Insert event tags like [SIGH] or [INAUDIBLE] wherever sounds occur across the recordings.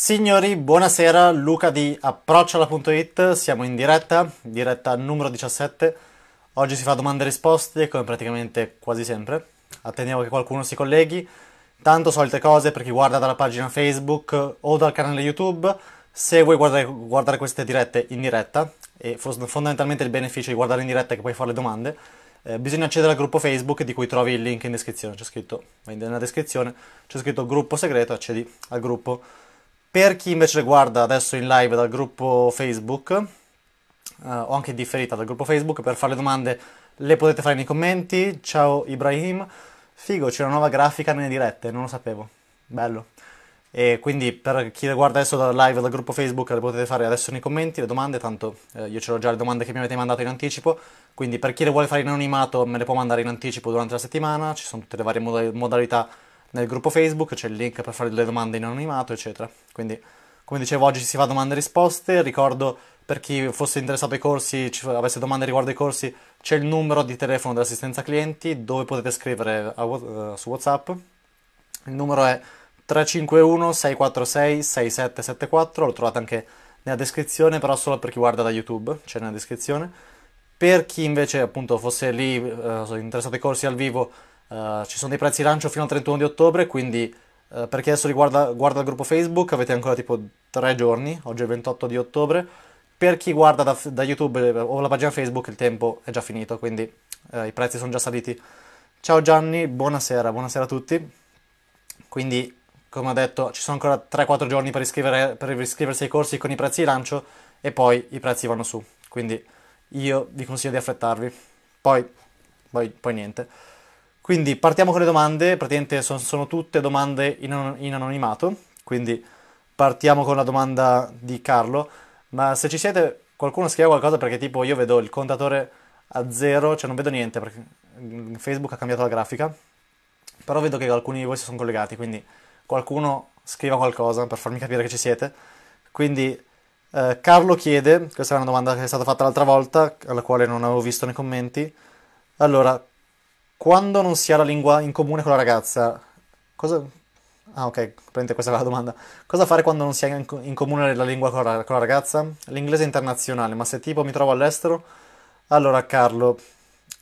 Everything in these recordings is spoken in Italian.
Signori, buonasera, Luca di approcciola.it, siamo in diretta, diretta numero 17. Oggi si fa domande e risposte, come praticamente quasi sempre. Attendiamo che qualcuno si colleghi. Tanto solite cose per chi guarda dalla pagina Facebook o dal canale YouTube. Se vuoi guardare, guardare queste dirette in diretta, e fondamentalmente il beneficio di guardare in diretta è che puoi fare le domande, eh, bisogna accedere al gruppo Facebook di cui trovi il link in descrizione. C'è scritto, nella descrizione, c'è scritto gruppo segreto, accedi al gruppo per chi invece guarda adesso in live dal gruppo Facebook, eh, o anche differita dal gruppo Facebook, per fare le domande le potete fare nei commenti. Ciao Ibrahim, figo, c'è una nuova grafica nelle dirette, non lo sapevo, bello. E quindi per chi le guarda adesso dal live dal gruppo Facebook le potete fare adesso nei commenti, le domande, tanto eh, io ce l'ho già le domande che mi avete mandato in anticipo, quindi per chi le vuole fare in anonimato me le può mandare in anticipo durante la settimana, ci sono tutte le varie modalità nel gruppo Facebook, c'è il link per fare delle domande in anonimato, eccetera. Quindi, come dicevo, oggi si fa domande e risposte. Ricordo per chi fosse interessato ai corsi, avesse domande riguardo ai corsi, c'è il numero di telefono dell'assistenza clienti dove potete scrivere a, uh, su WhatsApp. Il numero è 351 646 6774, lo trovate anche nella descrizione, però solo per chi guarda da YouTube, c'è nella descrizione. Per chi invece appunto fosse lì uh, interessato ai corsi al vivo eh, ci sono dei prezzi lancio fino al 31 di ottobre, quindi uh, per chi adesso riguarda, guarda il gruppo Facebook avete ancora tipo tre giorni, oggi è il 28 di ottobre. Per chi guarda da, da YouTube eh, o la pagina Facebook il tempo è già finito, quindi uh, i prezzi sono già saliti. Ciao Gianni, buonasera, buonasera a tutti. Quindi, come ho detto, ci sono ancora 3-4 giorni per, per iscriversi ai corsi con i prezzi di lancio e poi i prezzi vanno su. Quindi io vi consiglio di affrettarvi. Poi, poi, poi niente. Quindi partiamo con le domande, praticamente sono, sono tutte domande in, in, anonimato, quindi partiamo con la domanda di Carlo, ma se ci siete qualcuno scrive qualcosa perché tipo io vedo il contatore a zero, cioè non vedo niente perché mm, Facebook ha cambiato la grafica, però vedo che alcuni di voi si sono collegati, quindi qualcuno scriva qualcosa per farmi capire che ci siete. Quindi eh, Carlo chiede, questa è una domanda che è stata fatta l'altra volta, alla quale non avevo visto nei commenti, allora quando non si ha la lingua in comune con la ragazza, cosa... Ah ok, prendete questa qua la domanda. Cosa fare quando non si ha in comune la lingua con la, con la ragazza? L'inglese è internazionale, ma se tipo mi trovo all'estero... Allora Carlo,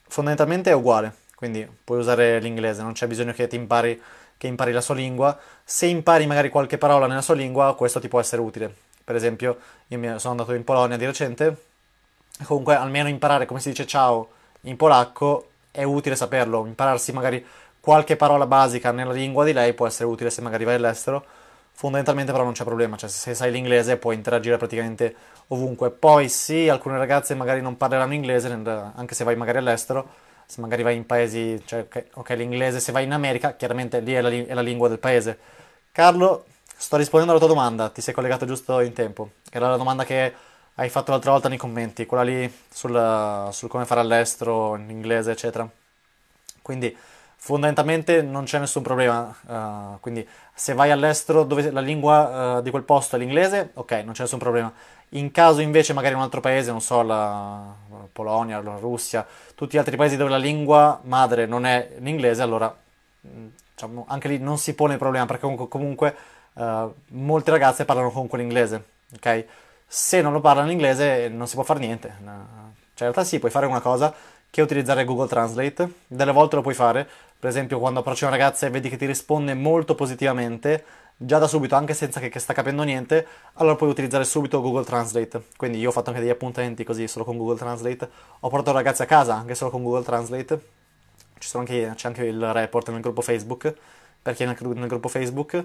fondamentalmente è uguale, quindi puoi usare l'inglese, non c'è bisogno che ti impari, che impari la sua lingua. Se impari magari qualche parola nella sua lingua, questo ti può essere utile. Per esempio, io sono andato in Polonia di recente, comunque almeno imparare come si dice ciao in polacco è utile saperlo, impararsi magari qualche parola basica nella lingua di lei può essere utile se magari vai all'estero. Fondamentalmente però non c'è problema, cioè se sai l'inglese puoi interagire praticamente ovunque. Poi sì, alcune ragazze magari non parleranno inglese, anche se vai magari all'estero, se magari vai in paesi, cioè ok, l'inglese, se vai in America, chiaramente lì è la, è la, lingua del paese. Carlo, sto rispondendo alla tua domanda, ti sei collegato giusto in tempo. Era la domanda che hai fatto l'altra volta nei commenti, quella lì sul, sul come fare all'estero, in inglese, eccetera. Quindi fondamentalmente non c'è nessun problema. Uh, quindi se vai all'estero dove la lingua uh, di quel posto è l'inglese, ok, non c'è nessun problema. In caso invece magari in un altro paese, non so, la Polonia, la Russia, tutti gli altri paesi dove la lingua madre non è l'inglese, allora mm, diciamo, anche lì non si pone il problema perché comunque, uh, eh, molte ragazze parlano comunque l'inglese, ok? se non lo parlano in inglese non si può fare niente. Cioè, in realtà sì, puoi fare una cosa che è utilizzare Google Translate, delle volte lo puoi fare, per esempio quando approcci una ragazza e vedi che ti risponde molto positivamente, già da subito, anche senza che, che sta capendo niente, allora puoi utilizzare subito Google Translate. Quindi io ho fatto anche degli appuntamenti così, solo con Google Translate, ho portato ragazzi a casa anche solo con Google Translate, anche, c'è anche il report nel gruppo Facebook, per chi è nel, nel gruppo Facebook,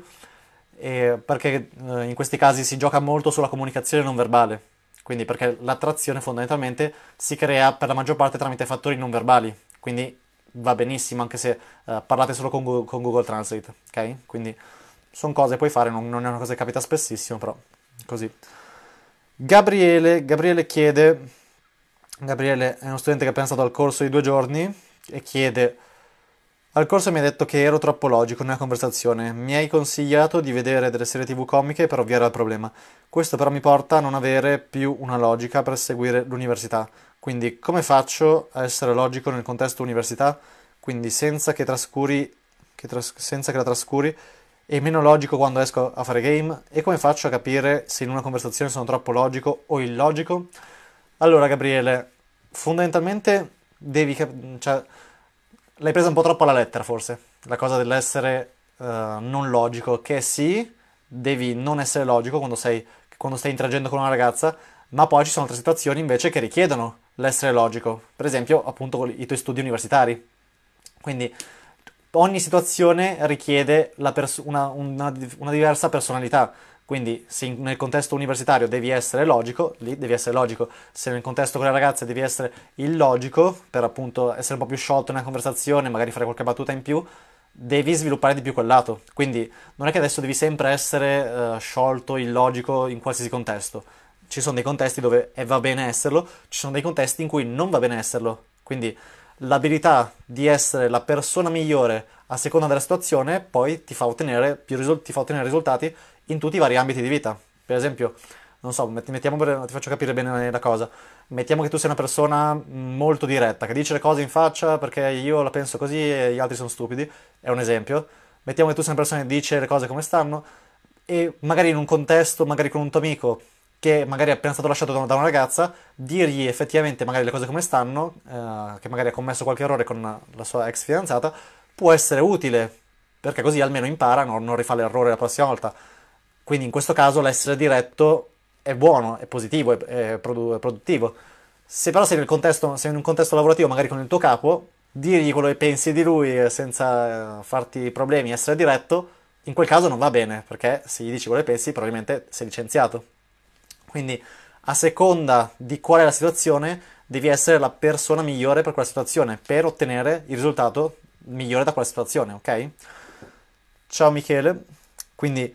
e perché eh, in questi casi si gioca molto sulla comunicazione non verbale, quindi perché l'attrazione fondamentalmente si crea per la maggior parte tramite fattori non verbali, quindi va benissimo anche se uh, parlate solo con Google, con Google, Translate, ok? Quindi sono cose che puoi fare, non, non, è una cosa che capita spessissimo, però così. Gabriele, Gabriele chiede, Gabriele è uno studente che ha pensato al corso di due giorni e chiede al corso mi ha detto che ero troppo logico nella conversazione, mi hai consigliato di vedere delle serie tv comiche per ovviare al problema. Questo però mi porta a non avere più una logica per seguire l'università. Quindi come faccio a essere logico nel contesto università? Quindi senza che, trascuri, che tras- senza che la trascuri e meno logico quando esco a fare game? E come faccio a capire se in una conversazione sono troppo logico o illogico? Allora Gabriele, fondamentalmente devi capire... Cioè, L'hai presa un po' troppo alla lettera, forse. La cosa dell'essere uh, non logico, che sì, devi non essere logico quando, sei, quando stai interagendo con una ragazza, ma poi ci sono altre situazioni invece che richiedono l'essere logico. Per esempio, appunto, i tuoi studi universitari. Quindi ogni situazione richiede pers- una, una, una diversa personalità quindi se nel contesto universitario devi essere logico, lì devi essere logico, se nel contesto con le ragazze devi essere illogico, per appunto essere un po' più sciolto nella conversazione, magari fare qualche battuta in più, devi sviluppare di più quel lato. Quindi non è che adesso devi sempre essere uh, sciolto, illogico in qualsiasi contesto. Ci sono dei contesti dove va bene esserlo, ci sono dei contesti in cui non va bene esserlo. Quindi l'abilità di essere la persona migliore a seconda della situazione poi ti fa ottenere, più risol- ti fa ottenere risultati in tutti i vari ambiti di vita. Per esempio, non so, mettiamo, ti faccio capire bene la cosa, mettiamo che tu sei una persona mm, molto diretta, che dice le cose in faccia perché io la penso così e gli altri sono stupidi, è un esempio, mettiamo che tu sei una persona che dice le cose come stanno e magari in un contesto, magari con un tuo amico che magari è appena stato lasciato da una, da una ragazza, dirgli effettivamente magari le cose come stanno, eh, che magari ha commesso qualche errore con la sua ex fidanzata, può essere utile, perché così almeno impara, non rifà l'errore la prossima volta. Quindi in questo caso l'essere diretto è buono, è positivo, è, è produttivo. Se però sei, contesto, sei in un contesto lavorativo, magari con il tuo capo, dirgli quello che pensi di lui eh, senza eh, farti problemi, essere diretto, in quel caso non va bene, perché se gli dici quello che pensi, probabilmente sei licenziato. Quindi, a seconda di qual è la situazione, devi essere la persona migliore per quella situazione, per ottenere il risultato migliore da quella situazione, ok? Ciao Michele, quindi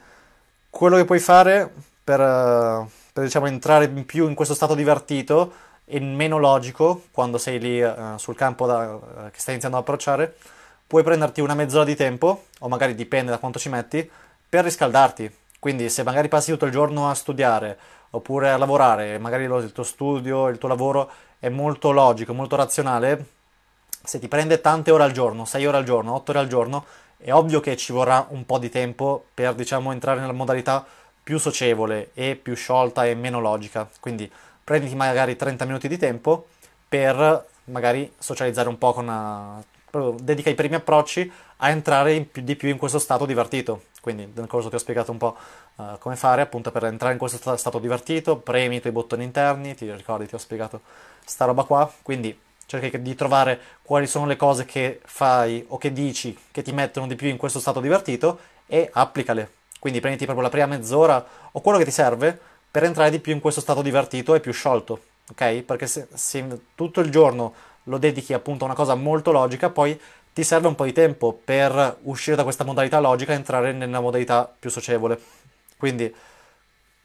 quello che puoi fare per, eh, per diciamo, entrare in più in questo stato divertito e meno logico quando sei lì eh, sul campo da, eh, che stai iniziando ad approcciare, puoi prenderti una mezz'ora di tempo, o magari dipende da quanto ci metti, per riscaldarti. Quindi se magari passi tutto il giorno a studiare oppure a lavorare, magari il tuo studio, il tuo lavoro è molto logico, molto razionale, se ti prende tante ore al giorno, 6 ore al giorno, 8 ore al giorno, è ovvio che ci vorrà un po' di tempo per diciamo entrare nella modalità più socievole e più sciolta e meno logica. Quindi prenditi magari 30 minuti di tempo per magari socializzare un po' con una... Eh, dedica i primi approcci a entrare più, di più in questo stato divertito. Quindi nel corso ti ho spiegato un po' uh, come fare appunto per entrare in questo stato divertito, premi i tuoi bottoni interni, ti ricordi ti ho spiegato sta roba qua, quindi cerchi di trovare quali sono le cose che fai o che dici che ti mettono di più in questo stato divertito e applicale. Quindi prenditi proprio la prima mezz'ora o quello che ti serve per entrare di più in questo stato divertito e più sciolto, ok? Perché se, se tutto il giorno lo dedichi appunto a una cosa molto logica, poi ti serve un po' di tempo per uscire da questa modalità logica e entrare nella modalità più socievole. Quindi,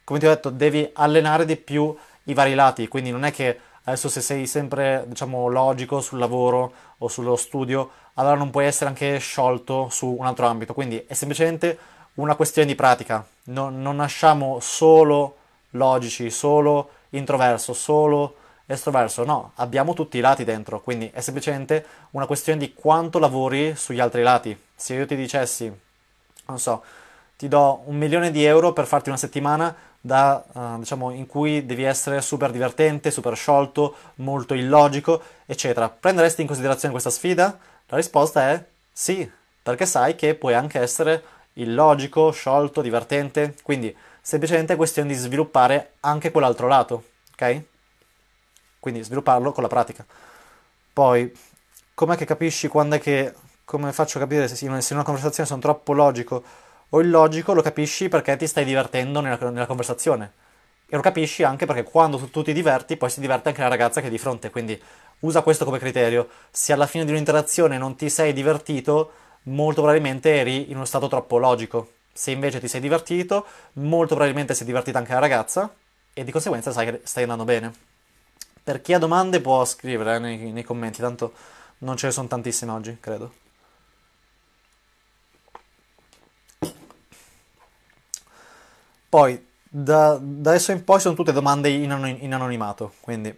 come ti ho detto, devi allenare di più i vari lati, quindi non è che adesso se sei sempre diciamo, logico sul lavoro o sullo studio, allora non puoi essere anche sciolto su un altro ambito. Quindi è semplicemente una questione di pratica. Non, non nasciamo solo logici, solo introverso, solo estroverso. No, abbiamo tutti i lati dentro. Quindi è semplicemente una questione di quanto lavori sugli altri lati. Se io ti dicessi, non so, ti do un milione di euro per farti una settimana da, uh, diciamo, in cui devi essere super divertente, super sciolto, molto illogico, eccetera. Prenderesti in considerazione questa sfida? La risposta è sì, perché sai che puoi anche essere illogico, sciolto, divertente, quindi semplicemente è questione di sviluppare anche quell'altro lato, ok? Quindi svilupparlo con la pratica. Poi, com'è che capisci quando è che, come faccio a capire se in una conversazione sono troppo logico? o illogico lo capisci perché ti stai divertendo nella, nella conversazione. E lo capisci anche perché quando tu, tu, ti diverti, poi si diverte anche la ragazza che è di fronte. Quindi usa questo come criterio. Se alla fine di un'interazione non ti sei divertito, molto probabilmente eri in uno stato troppo logico. Se invece ti sei divertito, molto probabilmente si è divertita anche la ragazza e di conseguenza sai che stai andando bene. Per chi ha domande può scrivere eh, nei, nei commenti, tanto non ce ne sono tantissime oggi, credo. Poi, da, da adesso in poi sono tutte domande in, in anonimato, quindi...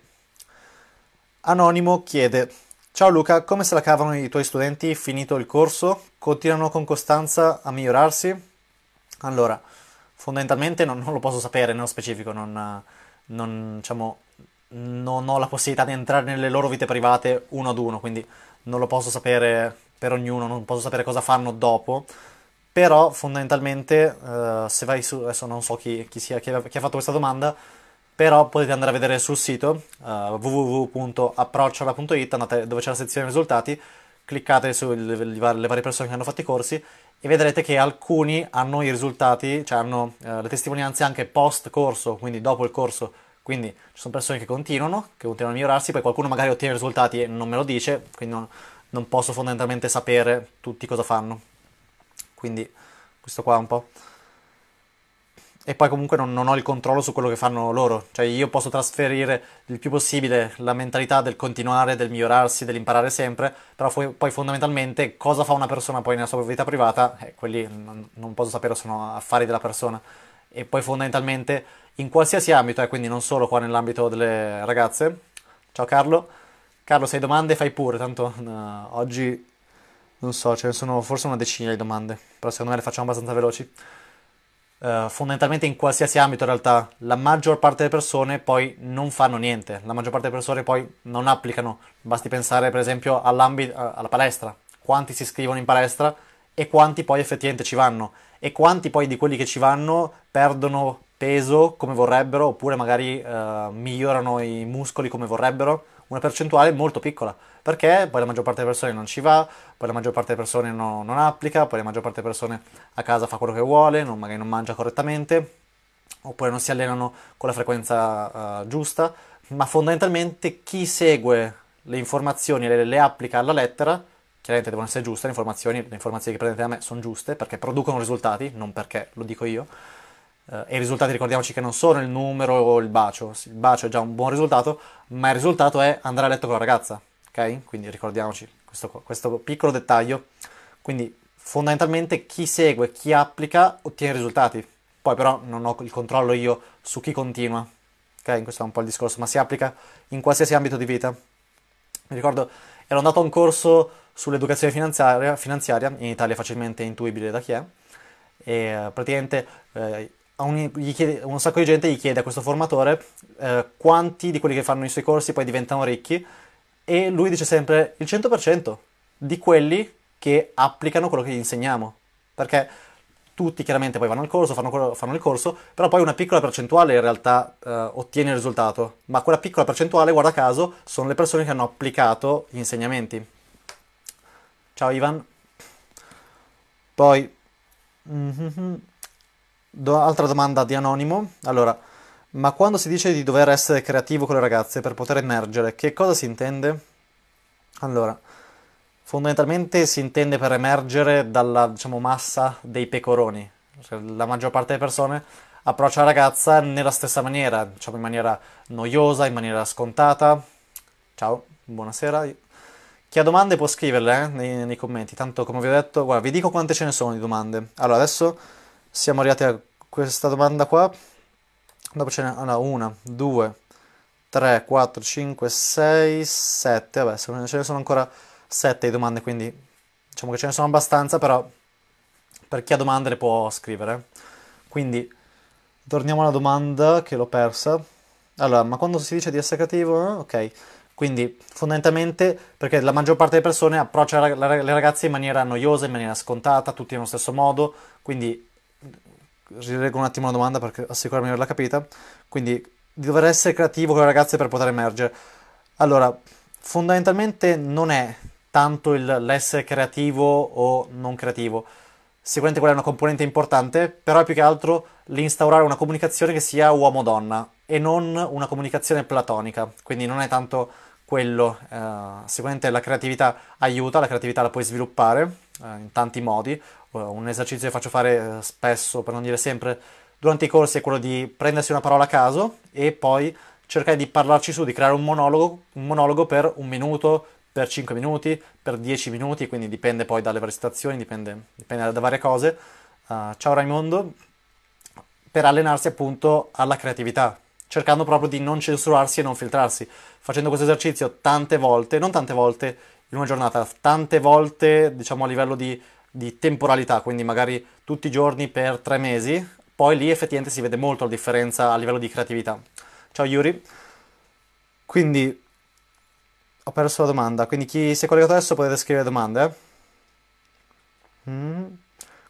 Anonimo chiede, ciao Luca, come se la cavano i tuoi studenti finito il corso? Continuano con costanza a migliorarsi? Allora, fondamentalmente non, non lo posso sapere nello specifico, non, non, diciamo, non ho la possibilità di entrare nelle loro vite private uno ad uno, quindi non lo posso sapere per ognuno, non posso sapere cosa fanno dopo però fondamentalmente uh, se vai su, adesso non so chi, chi sia chi ha, chi ha, fatto questa domanda, però potete andare a vedere sul sito uh, eh, www.approcciola.it, andate dove c'è la sezione risultati, cliccate sulle varie persone che hanno fatto i corsi e vedrete che alcuni hanno i risultati, cioè hanno uh, le testimonianze anche post corso, quindi dopo il corso. Quindi ci sono persone che continuano, che continuano a migliorarsi, poi qualcuno magari ottiene risultati e non me lo dice, quindi non, non posso fondamentalmente sapere tutti cosa fanno quindi questo qua un po'. E poi comunque non, non ho il controllo su quello che fanno loro, cioè io posso trasferire il più possibile la mentalità del continuare, del migliorarsi, dell'imparare sempre, però poi, poi fondamentalmente cosa fa una persona poi nella sua vita privata, eh, quelli non, non posso sapere, sono affari della persona. E poi fondamentalmente in qualsiasi ambito, e eh, quindi non solo qua nell'ambito delle ragazze. Ciao Carlo. Carlo, se hai domande fai pure, tanto uh, oggi non so, ce ne sono forse una decina di domande, però secondo me le facciamo abbastanza veloci. Uh, fondamentalmente in qualsiasi ambito in realtà la maggior parte delle persone poi non fanno niente, la maggior parte delle persone poi non applicano, basti pensare per esempio eh, alla palestra, quanti si iscrivono in palestra e quanti poi effettivamente ci vanno e quanti poi di quelli che ci vanno perdono peso come vorrebbero oppure magari uh, migliorano i muscoli come vorrebbero, una percentuale molto piccola perché poi la maggior parte delle persone non ci va, poi la maggior parte delle persone no, non applica, poi la maggior parte delle persone a casa fa quello che vuole, non, magari non mangia correttamente, oppure non si allenano con la frequenza uh, giusta, ma fondamentalmente chi segue le informazioni e le, le, applica alla lettera, chiaramente devono essere giuste le informazioni, le informazioni che prendete da me sono giuste perché producono risultati, non perché lo dico io, eh, e i risultati ricordiamoci che non sono il numero o il bacio, il bacio è già un buon risultato, ma il risultato è andare a letto con la ragazza, ok? Quindi ricordiamoci questo, questo piccolo dettaglio. Quindi fondamentalmente chi segue, chi applica ottiene risultati. Poi però non ho il controllo io su chi continua. Ok, questo è un po' il discorso, ma si applica in qualsiasi ambito di vita. Mi ricordo, ero andato a un corso sull'educazione finanziaria, finanziaria in Italia facilmente intuibile da chi è, e praticamente eh, un, chiede, un, sacco di gente gli chiede a questo formatore eh, quanti di quelli che fanno i suoi corsi poi diventano ricchi e lui dice sempre il 100% di quelli che applicano quello che gli insegniamo. Perché tutti chiaramente poi vanno al corso, fanno, fanno il corso, però poi una piccola percentuale in realtà eh, ottiene il risultato. Ma quella piccola percentuale, guarda caso, sono le persone che hanno applicato gli insegnamenti. Ciao Ivan. Poi... Mm-hmm. Do, altra domanda di anonimo. Allora, ma quando si dice di dover essere creativo con le ragazze per poter emergere, che cosa si intende? Allora, fondamentalmente si intende per emergere dalla diciamo, massa dei pecoroni. Cioè, la maggior parte delle persone approccia la ragazza nella stessa maniera, diciamo in maniera noiosa, in maniera scontata. Ciao, buonasera. Chi ha domande può scriverle eh, nei, nei, commenti, tanto come vi ho detto, guarda, vi dico quante ce ne sono di domande. Allora, adesso siamo arrivati a questa domanda qua dopo ce n'è allora, una, due, tre, quattro, cinque, sei, sette, vabbè, ce ne sono ancora sette di domande, quindi diciamo che ce ne sono abbastanza, però per chi ha domande le può scrivere. Quindi, torniamo alla domanda che l'ho persa. Allora, ma quando si dice di essere creativo? Ok, quindi fondamentalmente perché la maggior parte delle persone approccia le ragazze in maniera noiosa, in maniera scontata, tutti nello stesso modo, quindi rileggo un attimo la domanda per assicurarmi di averla capita. Quindi, di dover essere creativo con le ragazze per poter emergere. Allora, fondamentalmente non è tanto il, l'essere creativo o non creativo. Sicuramente quella è una componente importante, però è più che altro l'instaurare una comunicazione che sia uomo-donna e non una comunicazione platonica. Quindi non è tanto quello. Eh, sicuramente la creatività aiuta, la creatività la puoi sviluppare eh, in tanti modi, un esercizio che faccio fare eh, spesso, per non dire sempre, durante i corsi è quello di prendersi una parola a caso e poi cercare di parlarci su, di creare un monologo, un monologo per un minuto, per 5 minuti, per 10 minuti, quindi dipende poi dalle varie situazioni, dipende, dipende da varie cose. Uh, ciao Raimondo, per allenarsi appunto alla creatività, cercando proprio di non censurarsi e non filtrarsi, facendo questo esercizio tante volte, non tante volte in una giornata, tante volte diciamo a livello di di temporalità, quindi magari tutti i giorni per tre mesi, poi lì effettivamente si vede molto la differenza a livello di creatività. Ciao Yuri. Quindi ho perso la domanda, quindi chi si è collegato adesso potete scrivere domande. Eh? Mm.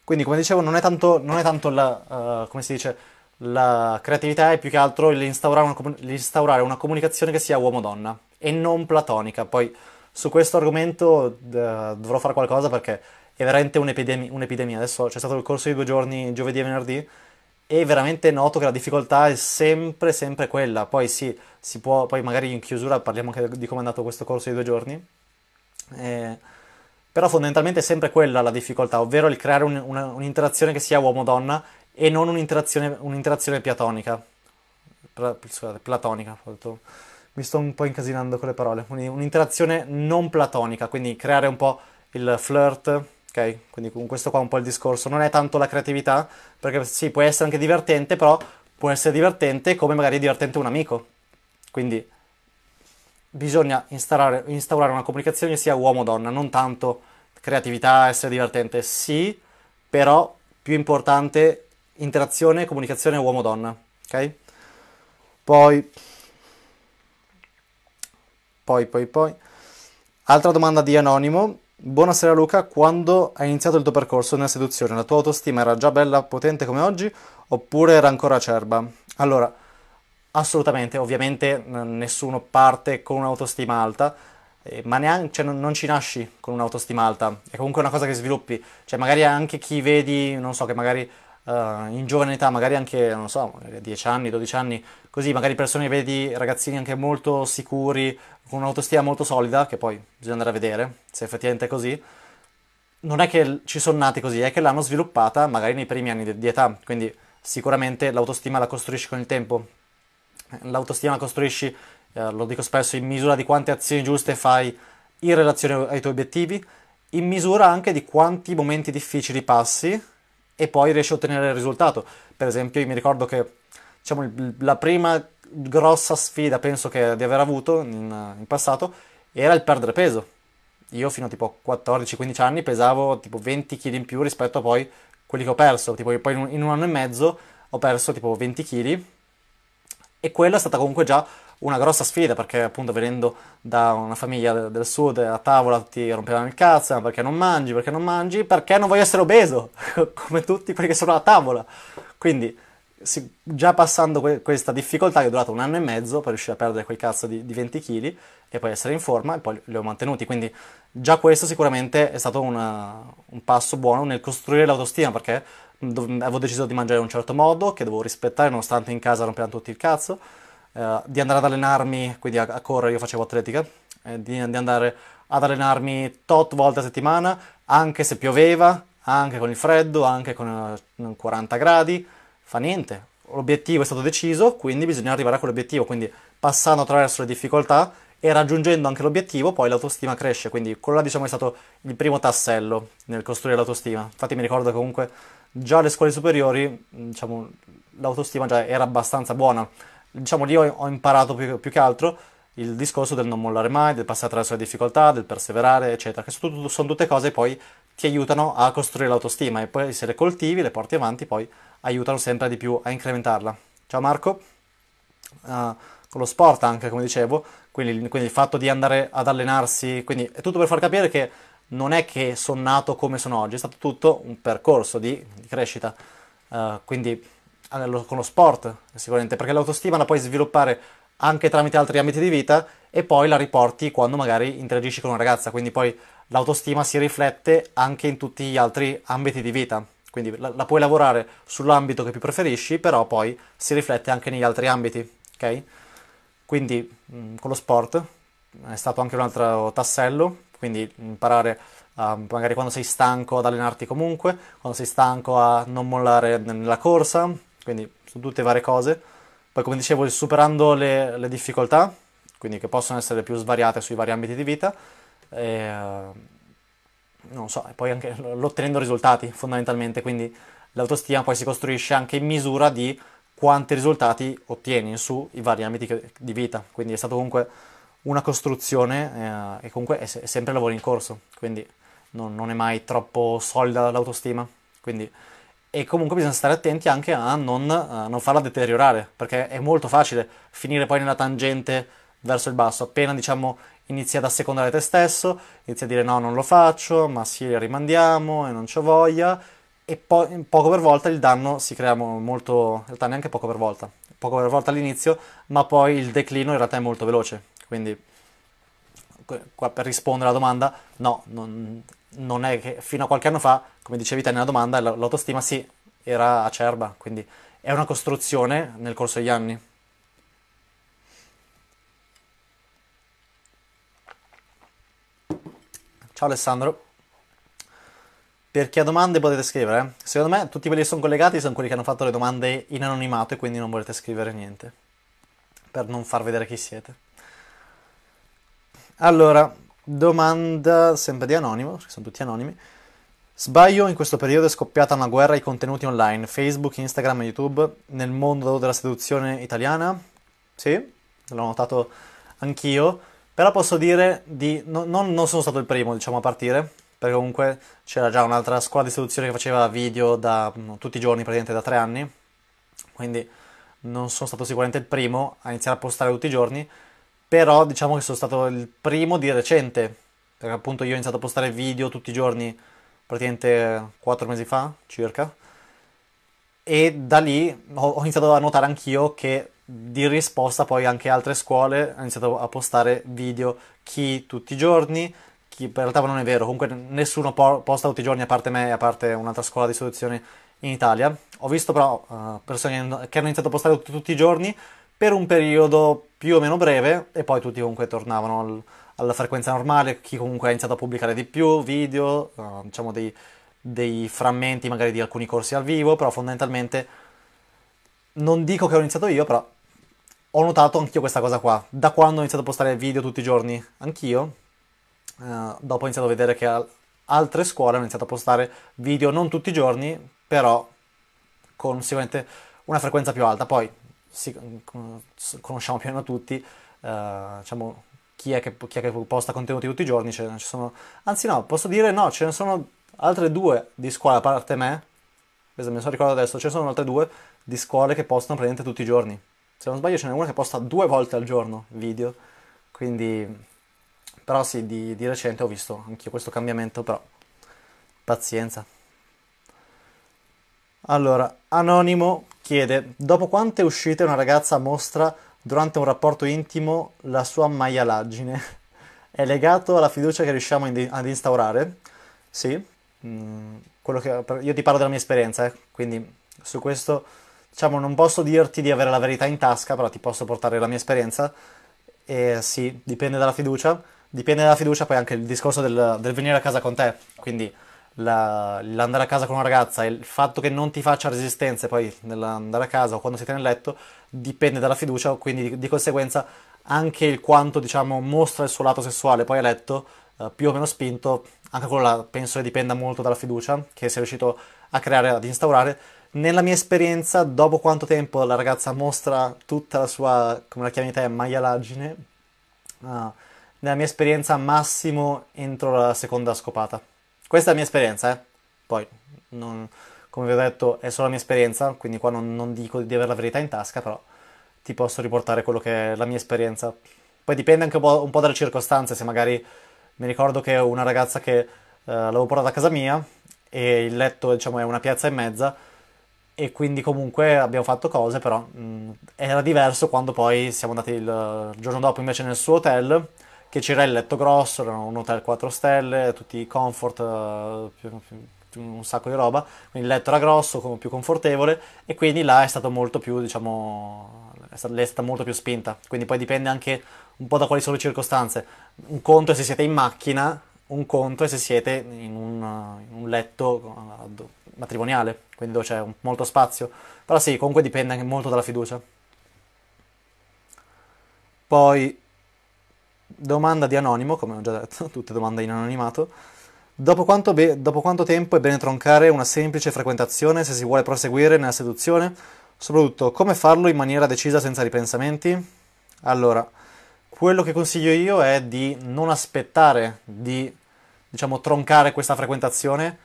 Quindi come dicevo non è tanto, non è tanto la, uh, come si dice, la creatività, è più che altro l'instaurare una, l'instaurare una comunicazione che sia uomo-donna e non platonica. Poi su questo argomento uh, dovrò fare qualcosa perché è veramente un'epidemia, un'epidemia. adesso c'è stato il corso di due giorni, giovedì e venerdì, e veramente noto che la difficoltà è sempre, sempre quella. Poi sì, si può, poi magari in chiusura parliamo anche di come è andato questo corso di due giorni. Eh, però fondamentalmente è sempre quella la difficoltà, ovvero il creare un, una, un'interazione che sia uomo-donna e non un'interazione, un'interazione piatonica. Pra, scusate, platonica. Mi sto un po' incasinando con le parole. Un'interazione non platonica, quindi creare un po' il flirt, ok? Quindi con questo qua un po' il discorso, non è tanto la creatività, perché sì, può essere anche divertente, però può essere divertente come magari è divertente un amico. Quindi bisogna instaurare, instaurare una comunicazione sia uomo-donna, non tanto creatività, essere divertente, sì, però più importante interazione, e comunicazione uomo-donna, ok? Poi, poi, poi, poi. Altra domanda di Anonimo, Buonasera Luca, quando hai iniziato il tuo percorso nella seduzione, la tua autostima era già bella potente come oggi oppure era ancora acerba? Allora, assolutamente, ovviamente nessuno parte con un'autostima alta, eh, ma neanche, cioè, non, non, ci nasci con un'autostima alta, è comunque una cosa che sviluppi, cioè magari anche chi vedi, non so, che magari uh, in giovane età, magari anche, non so, a 10 anni, 12 anni, così magari persone vedi, ragazzini anche molto sicuri, con un'autostima molto solida, che poi bisogna andare a vedere se effettivamente è così, non è che ci sono nati così, è che l'hanno sviluppata magari nei primi anni di, di età, quindi sicuramente l'autostima la costruisci con il tempo. L'autostima la costruisci, eh, lo dico spesso, in misura di quante azioni giuste fai in relazione ai tuoi obiettivi, in misura anche di quanti momenti difficili passi e poi riesci a ottenere il risultato. Per esempio, io mi ricordo che diciamo, la prima grossa sfida, penso che di aver avuto in, in passato, era il perdere peso. Io fino a tipo 14-15 anni pesavo tipo 20 kg in più rispetto a poi quelli che ho perso. Tipo io poi in un anno e mezzo ho perso tipo 20 kg e quella è stata comunque già una grossa sfida perché appunto venendo da una famiglia del sud a tavola ti rompevano il cazzo ah, perché non mangi, perché non mangi, perché non voglio essere obeso [LAUGHS] come tutti quelli che sono a tavola. Quindi si, già passando que- questa difficoltà che è durata un anno e mezzo per riuscire a perdere quel cazzo di, di 20 kg e poi essere in forma e poi li ho mantenuti. Quindi già questo sicuramente è stato una, un passo buono nel costruire l'autostima perché avevo deciso di mangiare in un certo modo che dovevo rispettare nonostante in casa rompevano tutti il cazzo eh, di andare ad allenarmi, quindi a, a correre, io facevo atletica, eh, di, di andare ad allenarmi tot volte a settimana, anche se pioveva, anche con il freddo, anche con 40 eh, gradi, fa niente. L'obiettivo è stato deciso, quindi bisogna arrivare a quell'obiettivo, quindi passando attraverso le difficoltà e raggiungendo anche l'obiettivo, poi l'autostima cresce, quindi quello là diciamo è stato il primo tassello nel costruire l'autostima. Infatti mi ricordo comunque già alle scuole superiori, diciamo, l'autostima già era abbastanza buona diciamo lì ho, ho imparato più, più, che altro il discorso del non mollare mai, del passare attraverso le difficoltà, del perseverare, eccetera, che sono, tutto, sono tutte cose che poi ti aiutano a costruire l'autostima e poi se le coltivi, le porti avanti, poi aiutano sempre di più a incrementarla. Ciao Marco, uh, con lo sport anche come dicevo, quindi, quindi il fatto di andare ad allenarsi, quindi è tutto per far capire che non è che sono nato come sono oggi, è stato tutto un percorso di, di crescita. Uh, quindi Ah, con lo sport, sicuramente, perché l'autostima la puoi sviluppare anche tramite altri ambiti di vita e poi la riporti quando magari interagisci con una ragazza, quindi poi l'autostima si riflette anche in tutti gli altri ambiti di vita, quindi la, la puoi lavorare sull'ambito che più preferisci, però poi si riflette anche negli altri ambiti, ok? Quindi mh, mm, con lo sport mm, è stato anche un altro tassello, quindi imparare a, magari quando sei stanco ad allenarti comunque, quando sei stanco a non mollare nella corsa, quindi sono tutte varie cose. Poi come dicevo, superando le, le difficoltà, quindi che possono essere più svariate sui vari ambiti di vita, e, eh, non so, e poi anche l'ottenendo risultati fondamentalmente, quindi l'autostima poi si costruisce anche in misura di quanti risultati ottieni sui vari ambiti di vita, quindi è stata comunque una costruzione eh, e comunque è, sempre lavoro in corso, quindi non, non è mai troppo solida l'autostima, quindi e comunque bisogna stare attenti anche a non, a eh, non, farla deteriorare, perché è molto facile finire poi nella tangente verso il basso, appena diciamo inizi ad assecondare te stesso, inizia a dire no non lo faccio, ma sì rimandiamo e non c'ho voglia, e poi poco per volta il danno si crea molto, in realtà neanche poco per volta, poco per volta all'inizio, ma poi il declino in realtà è molto veloce, quindi qua per rispondere alla domanda, no, non, non è che fino a qualche anno fa, come dicevi te nella domanda, l'autostima sì, era acerba, quindi è una costruzione nel corso degli anni. Ciao Alessandro. Per chi ha domande potete scrivere. Eh. Secondo me tutti quelli che sono collegati sono quelli che hanno fatto le domande in anonimato e quindi non volete scrivere niente. Per non far vedere chi siete. Allora, Domanda sempre di anonimo, perché sono tutti anonimi. Sbaglio, in questo periodo è scoppiata una guerra ai contenuti online, Facebook, Instagram e YouTube, nel mondo della seduzione italiana? Sì, l'ho notato anch'io, però posso dire di... No, non, non sono stato il primo, diciamo, a partire, perché comunque c'era già un'altra squadra di seduzione che faceva video da no, mm, tutti i giorni, praticamente da tre anni, quindi non sono stato sicuramente il primo a iniziare a postare tutti i giorni, però diciamo che sono stato il primo di recente, perché appunto io ho iniziato a postare video tutti i giorni, praticamente quattro mesi fa circa, e da lì ho, iniziato a notare anch'io che di risposta poi anche altre scuole hanno iniziato a postare video chi tutti i giorni, chi in realtà non è vero, comunque nessuno posta tutti i giorni a parte me e a parte un'altra scuola di soluzione in Italia. Ho visto però eh, persone che hanno iniziato a postare tutti i giorni per un periodo più o meno breve e poi tutti comunque tornavano al, alla frequenza normale, chi comunque ha iniziato a pubblicare di più, video, eh, diciamo dei, dei, frammenti magari di alcuni corsi al vivo, però fondamentalmente non dico che ho iniziato io, però ho notato anch'io questa cosa qua, da quando ho iniziato a postare video tutti i giorni, anch'io, uh, dopo ho iniziato a vedere che altre scuole hanno iniziato a postare video non tutti i giorni, però con sicuramente una frequenza più alta, poi si, conosciamo più o meno tutti, eh, diciamo, chi è, che, chi è, che, posta contenuti tutti i giorni, ce ne sono, anzi no, posso dire no, ce ne sono altre due di scuola, a parte me, questo me lo so ricordo adesso, ce ne sono altre due di scuole che postano praticamente tutti i giorni. Se non sbaglio ce n'è una che posta due volte al giorno video, quindi... Però sì, di, di recente ho visto anche questo cambiamento, però pazienza. Allora, anonimo chiede, dopo quante uscite una ragazza mostra durante un rapporto intimo la sua maialaggine? È legato alla fiducia che riusciamo ad instaurare? Sì, mm, che, io ti parlo della mia esperienza, eh, quindi su questo diciamo, non posso dirti di avere la verità in tasca, però ti posso portare la mia esperienza. E sì, dipende dalla fiducia. Dipende dalla fiducia poi anche il discorso del, del venire a casa con te. Quindi la, l'andare a casa con una ragazza e il fatto che non ti faccia resistenze poi nell'andare a casa o quando siete nel letto dipende dalla fiducia, quindi di, di conseguenza anche il quanto diciamo mostra il suo lato sessuale poi a letto eh, più o meno spinto, anche quello là, penso che dipenda molto dalla fiducia che sei riuscito a creare, ad instaurare. Nella mia esperienza, dopo quanto tempo la ragazza mostra tutta la sua, come la chiami te, maialaggine, eh, nella mia esperienza massimo entro la seconda scopata. Questa è la mia esperienza, eh. Poi, non, come vi ho detto, è solo la mia esperienza, quindi qua non, non dico di avere la verità in tasca, però ti posso riportare quello che è la mia esperienza. Poi dipende anche un po', un po dalle circostanze, se magari mi ricordo che una ragazza che eh, l'avevo portata a casa mia e il letto diciamo, è una piazza e mezza e quindi comunque abbiamo fatto cose, però mh, mm, era diverso quando poi siamo andati il, il giorno dopo invece nel suo hotel che c'era il letto grosso, era un hotel 4 stelle, tutti i comfort, eh, un sacco di roba, quindi il letto era grosso, più confortevole e quindi là è stato molto più, diciamo, è stata, è stata molto più spinta, quindi poi dipende anche un po' da quali sono le circostanze. Un conto è se siete in macchina, un conto è se siete in un, in un letto eh, matrimoniale, quindi dove c'è un, molto spazio, però sì, comunque dipende anche molto dalla fiducia. Poi Domanda di anonimo, come ho già detto, [LAUGHS] tutte domande in anonimato. Dopo quanto, be- dopo quanto, tempo è bene troncare una semplice frequentazione se si vuole proseguire nella seduzione? Soprattutto, come farlo in maniera decisa senza ripensamenti? Allora, quello che consiglio io è di non aspettare di, diciamo, troncare questa frequentazione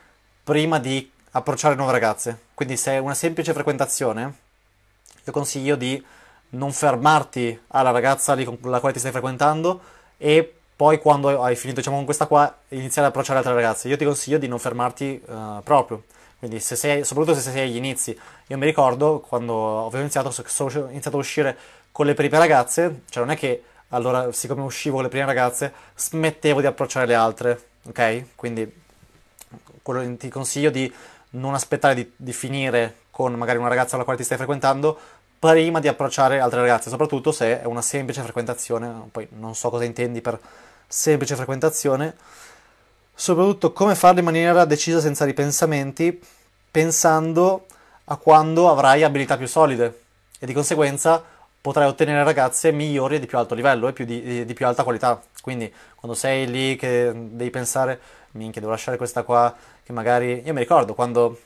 prima di approcciare nuove ragazze. Quindi se è una semplice frequentazione, io consiglio di non fermarti alla ragazza con la quale ti stai frequentando e poi quando hai finito diciamo con questa qua iniziare ad approcciare altre ragazze. Io ti consiglio di non fermarti uh, proprio. Quindi se sei, soprattutto se sei agli inizi. Io mi ricordo quando avevo iniziato, sono iniziato a uscire con le prime ragazze, cioè non è che allora siccome uscivo con le prime ragazze smettevo di approcciare le altre, ok? Quindi quello, ti consiglio di non aspettare di, di finire con magari una ragazza alla quale ti stai frequentando prima di approcciare altre ragazze, soprattutto se è una semplice frequentazione, poi non so cosa intendi per semplice frequentazione, soprattutto come farlo in maniera decisa senza ripensamenti, pensando a quando avrai abilità più solide e di conseguenza potrai ottenere ragazze migliori e di più alto livello e più di, di, di, più alta qualità. Quindi quando sei lì che devi pensare, minchia, devo lasciare questa qua, che magari... Io mi ricordo quando,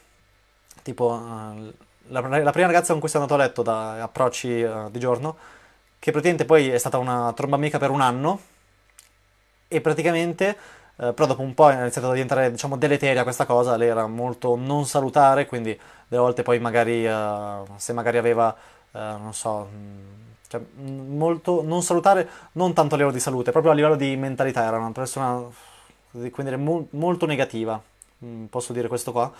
tipo, eh, la, la, prima ragazza con cui sono andato a letto da approcci uh, di giorno, che praticamente poi è stata una tromba amica per un anno, e praticamente, eh, però dopo un po' è iniziata a diventare, diciamo, deleteria questa cosa, lei era molto non salutare, quindi delle volte poi magari, uh, se magari aveva, uh, non so, mm, cioè, mm, molto, non salutare, non tanto a livello di salute, proprio a livello di mentalità, era una persona, quindi mo- molto negativa, mm, posso dire questo qua,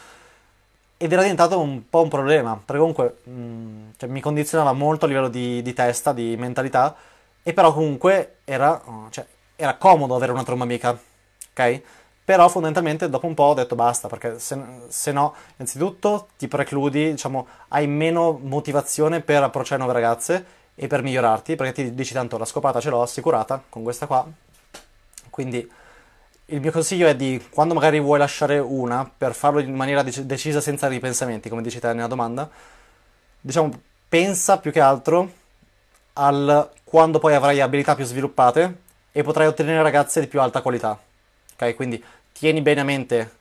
ed era diventato un po' un problema, perché comunque mh, cioè, mi condizionava molto a livello di, di, testa, di mentalità, e però comunque era, oh, cioè, era comodo avere una tromba amica, ok? Però fondamentalmente dopo un po' ho detto basta, perché se, se no, innanzitutto ti precludi, diciamo, hai meno motivazione per approcciare nuove ragazze e per migliorarti, perché ti dici tanto la scopata ce l'ho assicurata con questa qua, quindi il mio consiglio è di quando magari vuoi lasciare una per farlo in maniera decisa senza ripensamenti, come dici te nella domanda, diciamo pensa più che altro al quando poi avrai abilità più sviluppate e potrai ottenere ragazze di più alta qualità. Ok? Quindi tieni bene a mente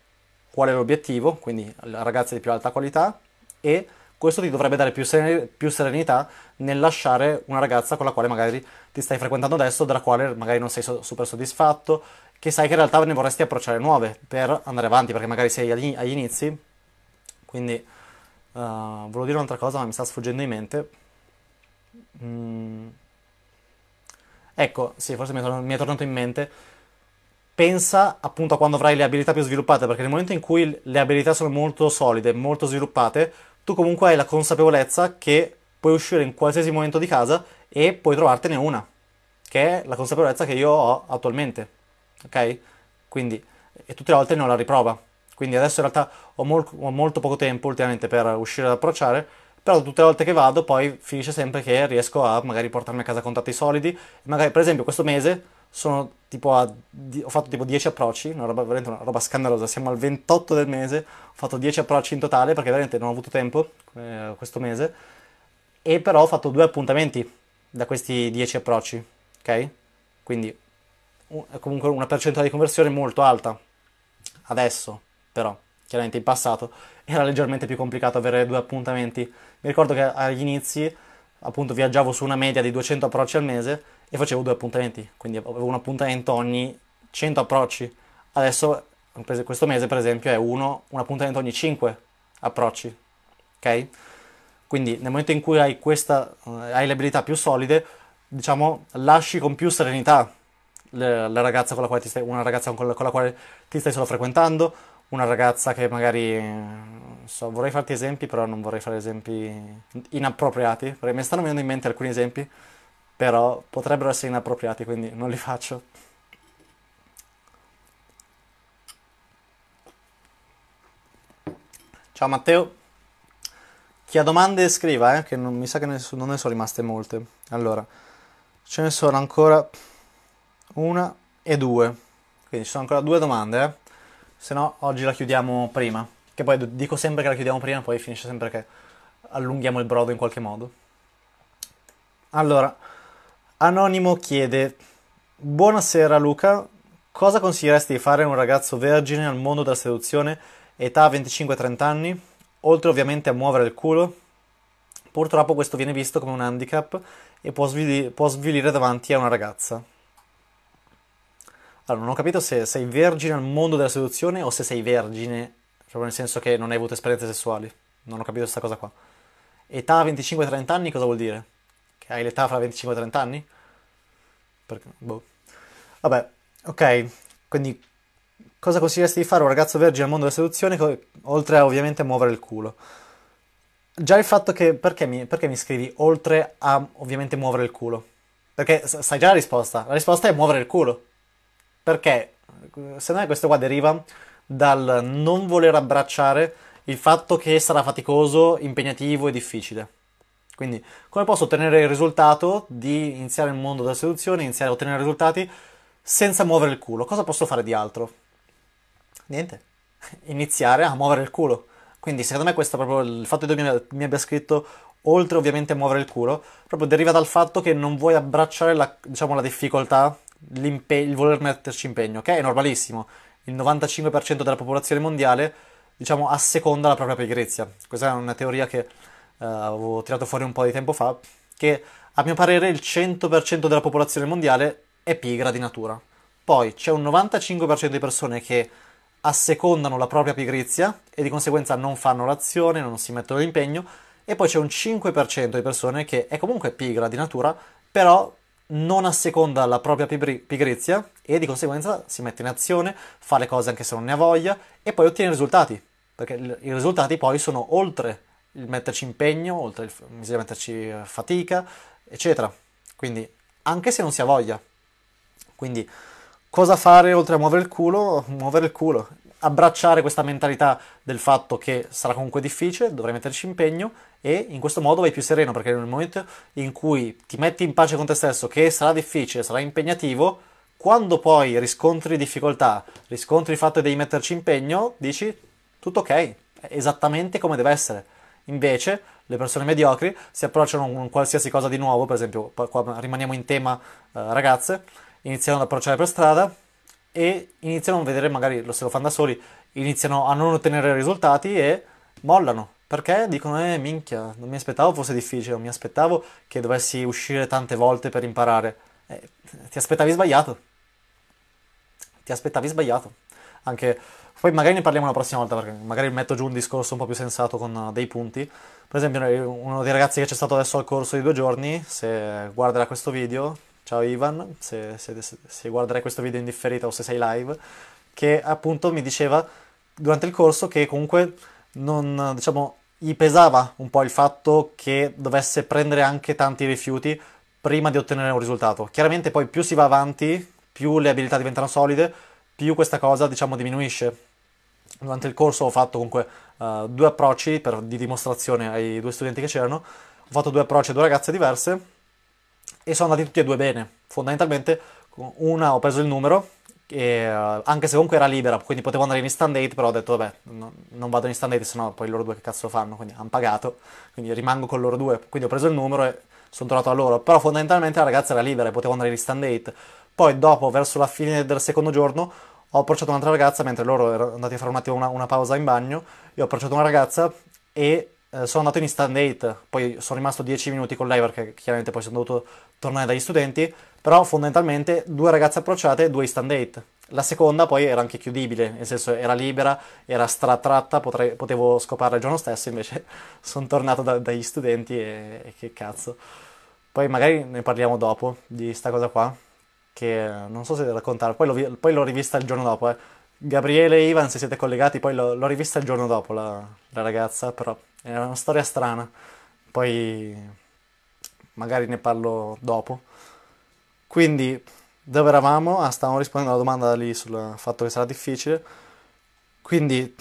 qual è l'obiettivo, quindi ragazze di più alta qualità e questo ti dovrebbe dare più, seren- più serenità nel lasciare una ragazza con la quale magari ti stai frequentando adesso, della quale magari non sei so- super soddisfatto che sai che in realtà ne vorresti approcciare nuove per andare avanti, perché magari sei agli, inizi. Quindi uh, volevo dire un'altra cosa, ma mi sta sfuggendo in mente. Mm. Ecco, sì, forse mi è, torn- mi è tornato in mente. Pensa appunto a quando avrai le abilità più sviluppate, perché nel momento in cui le abilità sono molto solide, molto sviluppate, tu comunque hai la consapevolezza che puoi uscire in qualsiasi momento di casa e puoi trovartene una, che è la consapevolezza che io ho attualmente ok? Quindi, e tutte le volte non la riprova. Quindi adesso in realtà ho, mol- ho molto poco tempo ultimamente per uscire ad approcciare, però tutte le volte che vado poi finisce sempre che riesco a magari portarmi a casa contatti solidi, magari per esempio questo mese sono tipo a, ho fatto tipo 10 approcci, una roba, veramente una roba scandalosa, siamo al 28 del mese, ho fatto 10 approcci in totale perché veramente non ho avuto tempo eh, questo mese, e però ho fatto due appuntamenti da questi 10 approcci, ok? Quindi comunque una percentuale di conversione molto alta. Adesso, però, chiaramente in passato, [LAUGHS] era leggermente più complicato avere due appuntamenti. Mi ricordo che agli inizi, appunto, viaggiavo su una media di 200 approcci al mese e facevo due appuntamenti, quindi avevo un appuntamento ogni 100 approcci. Adesso, questo mese, per esempio, è uno, un appuntamento ogni 5 approcci, ok? Quindi nel momento in cui hai, questa, eh, hai le abilità più solide, diciamo, lasci con più serenità la, ragazza con la quale ti stai, una ragazza con la, con la quale ti stai solo frequentando, una ragazza che magari so, vorrei farti esempi, però non vorrei fare esempi inappropriati, perché mi stanno venendo in mente alcuni esempi, però potrebbero essere inappropriati, quindi non li faccio. Ciao Matteo. Chi ha domande scriva, eh, che non, mi sa che non ne sono rimaste molte. Allora, ce ne sono ancora una e due. Quindi ci sono ancora due domande, eh? se no oggi la chiudiamo prima. Che poi dico sempre che la chiudiamo prima, poi finisce sempre che allunghiamo il brodo in qualche modo. Allora, Anonimo chiede: Buonasera Luca, cosa consiglieresti di fare a un ragazzo vergine al mondo della seduzione, età 25-30 anni? Oltre ovviamente a muovere il culo? Purtroppo questo viene visto come un handicap e può, può svilire davanti a una ragazza. Allora, non ho capito se sei vergine al mondo della seduzione o se sei vergine, proprio nel senso che non hai avuto esperienze sessuali. Non ho capito questa cosa qua. Età 25-30 anni cosa vuol dire? Che hai l'età fra 25 e 30 anni? Perché, boh. Vabbè, ok. Quindi cosa consiglieresti di fare a un ragazzo vergine al mondo della seduzione, oltre a ovviamente muovere il culo? Già il fatto che... Perché mi, perché mi scrivi oltre a ovviamente muovere il culo? Perché sai già la risposta. La risposta è muovere il culo. Perché secondo me questo qua deriva dal non voler abbracciare il fatto che sarà faticoso, impegnativo e difficile. Quindi, come posso ottenere il risultato di iniziare il mondo della seduzione, iniziare a ottenere risultati senza muovere il culo? Cosa posso fare di altro? Niente, [LAUGHS] iniziare a muovere il culo. Quindi, secondo me, questo è proprio il fatto che tu mi abbia scritto, oltre ovviamente a muovere il culo, proprio deriva dal fatto che non vuoi abbracciare la, diciamo, la difficoltà il voler metterci impegno, che è normalissimo. Il 95% della popolazione mondiale, diciamo, asseconda la propria pigrizia. Questa è una teoria che uh, avevo tirato fuori un po' di tempo fa, che a mio parere il 100% della popolazione mondiale è pigra di natura. Poi c'è un 95% di persone che assecondano la propria pigrizia e di conseguenza non fanno l'azione, non si mettono l'impegno, e poi c'è un 5% di persone che è comunque pigra di natura, però non asseconda la propria pigrizia e di conseguenza si mette in azione, fa le cose anche se non ne ha voglia e poi ottiene risultati, perché i risultati poi sono oltre il metterci impegno, oltre il metterci eh, fatica, eccetera. Quindi anche se non si ha voglia. Quindi cosa fare oltre a muovere il culo? Muovere il culo abbracciare questa mentalità del fatto che sarà comunque difficile, dovrai metterci impegno e in questo modo vai più sereno perché nel momento in cui ti metti in pace con te stesso che sarà difficile, sarà impegnativo, quando poi riscontri difficoltà, riscontri il fatto che devi metterci impegno, dici tutto ok, è esattamente come deve essere. Invece le persone mediocri si approcciano a qualsiasi cosa di nuovo, per esempio, rimaniamo in tema eh, ragazze, iniziano ad approcciare per strada, e iniziano a non vedere, magari lo se lo fanno da soli, iniziano a non ottenere risultati e mollano. Perché dicono, eh minchia, non mi aspettavo fosse difficile, non mi aspettavo che dovessi uscire tante volte per imparare. Eh, ti aspettavi sbagliato. Ti aspettavi sbagliato. Anche... Poi magari ne parliamo la prossima volta, perché magari metto giù un discorso un po' più sensato con eh, dei punti. Per esempio, eh, uno dei ragazzi che c'è stato adesso al corso di due giorni, se guarderà questo video, ciao Ivan, se, se, se guarderai questo video in differita o se sei live, che appunto mi diceva durante il corso che comunque non, diciamo, gli pesava un po' il fatto che dovesse prendere anche tanti rifiuti prima di ottenere un risultato. Chiaramente poi più si va avanti, più le abilità diventano solide, più questa cosa diciamo diminuisce. Durante il corso ho fatto comunque uh, due approcci per, di dimostrazione ai due studenti che c'erano, ho fatto due approcci a due ragazze diverse e sono andati tutti e due bene. Fondamentalmente una ho preso il numero, e, uh, anche se comunque era libera, quindi potevo andare in instant date, però ho detto vabbè, no, non vado in instant date, sennò poi loro due che cazzo fanno, quindi hanno pagato, quindi rimango con loro due, quindi ho preso il numero e sono tornato a loro, però fondamentalmente la ragazza era libera e potevo andare in instant date. Poi dopo, verso la fine del secondo giorno, ho approcciato un'altra ragazza, mentre loro erano andati a fare un attimo una, una pausa in bagno, io ho approcciato una ragazza e eh, sono andato in stand 8, poi sono rimasto 10 minuti con lei perché chiaramente poi sono dovuto tornare dagli studenti, però fondamentalmente due ragazze approcciate e due stand 8. La seconda poi era anche chiudibile, nel senso era libera, era stratratta, potrei, potevo scoparla il giorno stesso, invece [LAUGHS] sono tornato da, dagli studenti e, e, che cazzo. Poi magari ne parliamo dopo di sta cosa qua, che non so se raccontare, poi l'ho, poi l'ho rivista il giorno dopo. Eh. Gabriele e Ivan, se siete collegati, poi l'ho, l'ho rivista il giorno dopo la, la ragazza, però era una storia strana. Poi magari ne parlo dopo. Quindi, dove eravamo? Ah, stavamo rispondendo alla domanda lì sul fatto che sarà difficile. Quindi,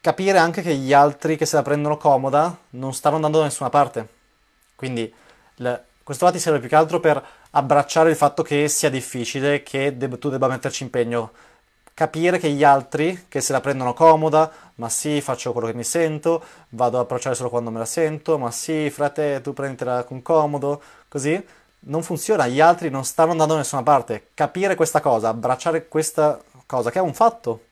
capire anche che gli altri che se la prendono comoda non stanno andando da nessuna parte. Quindi, le, questo là ti serve più che altro per abbracciare il fatto che sia difficile, che deb- tu debba metterci impegno capire che gli altri, che se la prendono comoda, ma sì, faccio quello che mi sento, vado a approcciare solo quando me la sento, ma sì, frate, tu prenditela con comodo, così, non funziona, gli altri non stanno andando da nessuna parte. Capire questa cosa, abbracciare questa cosa, che è un fatto.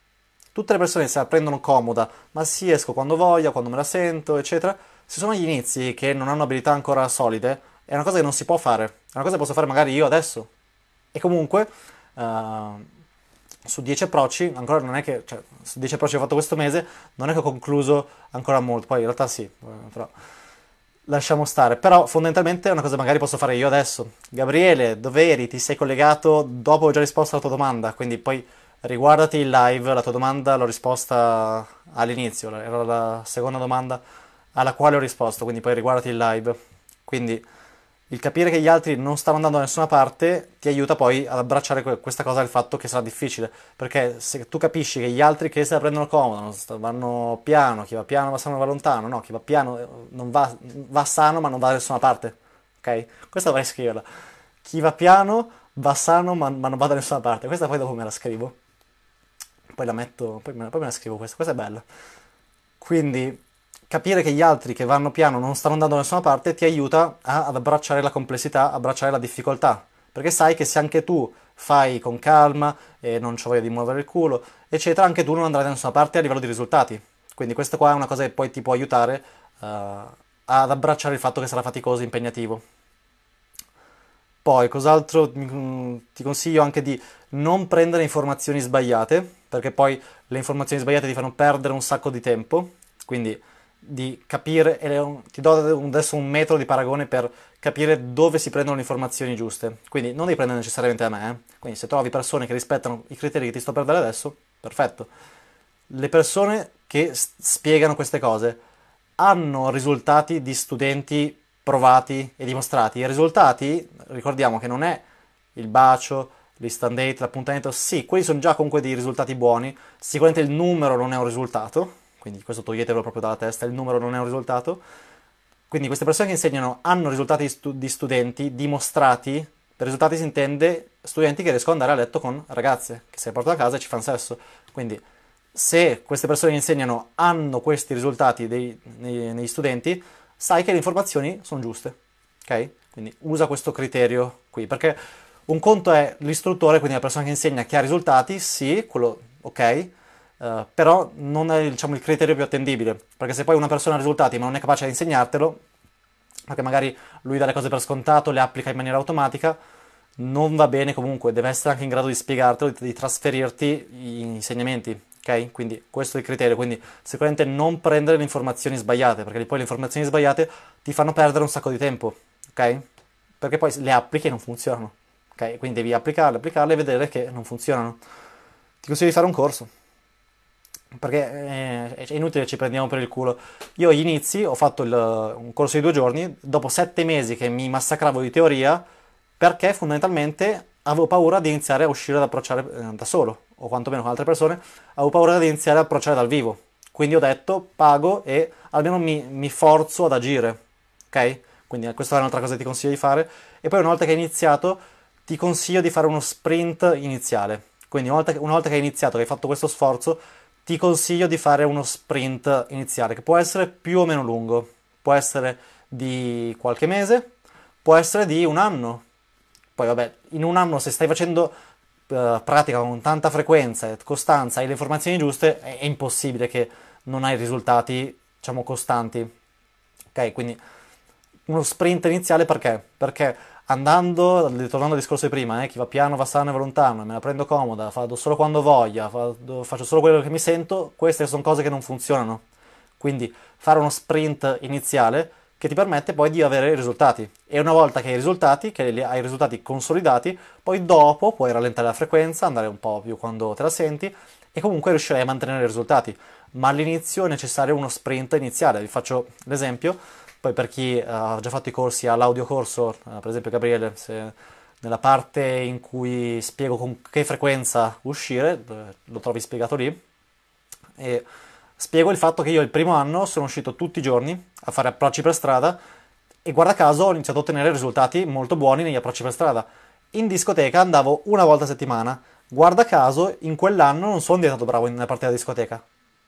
Tutte le persone se la prendono comoda, ma sì, esco quando voglio, quando me la sento, eccetera. Se sono gli inizi che non hanno abilità ancora solide, è una cosa che non si può fare. È una cosa che posso fare magari io adesso. E comunque... Uh su 10 approcci, ancora non è che, cioè, su 10 approcci che ho fatto questo mese, non è che ho concluso ancora molto, poi in realtà sì, eh, però lasciamo stare. Però fondamentalmente è una cosa che magari posso fare io adesso. Gabriele, dove eri? Ti sei collegato dopo ho già risposto alla tua domanda, quindi poi riguardati il live, la tua domanda l'ho risposta all'inizio, era la seconda domanda alla quale ho risposto, quindi poi riguardati il live. Quindi il capire che gli altri non stanno andando da nessuna parte ti aiuta poi ad abbracciare questa cosa del fatto che sarà difficile, perché se tu capisci che gli altri che se la prendono comoda, vanno piano, chi va piano va sano va lontano, no, chi va piano eh, non va, va, sano ma non va da nessuna parte, ok? Questa dovrei scriverla. Chi va piano va sano ma, ma non va da nessuna parte, questa poi dopo me la scrivo, poi la metto, poi me la, poi me la scrivo questa, questa è bella. Quindi capire che gli altri che vanno piano non stanno andando da nessuna parte ti aiuta a, ad abbracciare la complessità, abbracciare la difficoltà, perché sai che se anche tu fai con calma e non c'ho voglia di muovere il culo, eccetera, anche tu non andrai da nessuna parte a livello di risultati. Quindi questa qua è una cosa che poi ti può aiutare uh, ad abbracciare il fatto che sarà faticoso e impegnativo. Poi, cos'altro mm, ti consiglio anche di non prendere informazioni sbagliate, perché poi le informazioni sbagliate ti fanno perdere un sacco di tempo, quindi di capire, ti do adesso un metro di paragone per capire dove si prendono le informazioni giuste. Quindi non devi prendere necessariamente da me, eh? quindi se trovi persone che rispettano i criteri che ti sto per dare adesso, perfetto. Le persone che spiegano queste cose hanno risultati di studenti provati e dimostrati. I risultati, ricordiamo che non è il bacio, l'instant date, l'appuntamento, sì, quelli sono già comunque dei risultati buoni, sicuramente il numero non è un risultato, quindi questo toglietelo proprio dalla testa, il numero non è un risultato. Quindi queste persone che insegnano hanno risultati stu- di studenti dimostrati, per risultati si intende studenti che riescono ad andare a letto con ragazze, che se le portano a casa e ci fanno sesso. Quindi se queste persone che insegnano hanno questi risultati dei, nei, negli studenti, sai che le informazioni sono giuste, ok? Quindi usa questo criterio qui, perché un conto è l'istruttore, quindi la persona che insegna che ha risultati, sì, quello ok, eh, però non è diciamo, il criterio più attendibile, perché se poi una persona ha risultati ma non è capace di insegnartelo, perché magari lui dà le cose per scontato, le applica in maniera automatica, non va bene comunque, deve essere anche in grado di spiegartelo, di, di trasferirti gli insegnamenti, ok? Quindi questo è il criterio, quindi sicuramente non prendere le informazioni sbagliate, perché poi le informazioni sbagliate ti fanno perdere un sacco di tempo, ok? Perché poi le applichi e non funzionano, ok? Quindi devi applicarle, applicarle e vedere che non funzionano. Ti consiglio di fare un corso perché eh, è inutile ci prendiamo per il culo. Io agli inizi ho fatto il, un corso di due giorni, dopo sette mesi che mi massacravo di teoria, perché fondamentalmente avevo paura di iniziare a uscire ad approcciare eh, da solo, o quantomeno con altre persone, avevo paura di iniziare ad approcciare dal vivo. Quindi ho detto, pago e almeno mi, mi forzo ad agire, ok? Quindi eh, questa è un'altra cosa che ti consiglio di fare. E poi una volta che hai iniziato, ti consiglio di fare uno sprint iniziale. Quindi una volta, una volta che hai iniziato, che hai fatto questo sforzo, ti consiglio di fare uno sprint iniziale che può essere più o meno lungo, può essere di qualche mese, può essere di un anno. Poi vabbè, in un anno se stai facendo eh, pratica con tanta frequenza e costanza e le informazioni giuste è, è impossibile che non hai risultati, diciamo, costanti. Ok, quindi uno sprint iniziale perché? Perché andando, tornando al discorso di prima, eh, chi va piano va sano e va lontano, me la prendo comoda, vado solo quando voglia, vado, faccio solo quello che mi sento, queste sono cose che non funzionano. Quindi fare uno sprint iniziale che ti permette poi di avere i risultati. E una volta che hai i risultati, che hai i risultati consolidati, poi dopo puoi rallentare la frequenza, andare un po' più quando te la senti e comunque riuscirai a mantenere i risultati. Ma all'inizio è necessario uno sprint iniziale. Vi faccio l'esempio poi per chi eh, ha già fatto i corsi all'audiocorso, eh, per esempio Gabriele, se nella parte in cui spiego con che frequenza uscire, eh, lo trovi spiegato lì, e spiego il fatto che io il primo anno sono uscito tutti i giorni a fare approcci per strada e guarda caso ho iniziato a ottenere risultati molto buoni negli approcci per strada. In discoteca andavo una volta a settimana, guarda caso in quell'anno non sono diventato bravo nella parte della discoteca.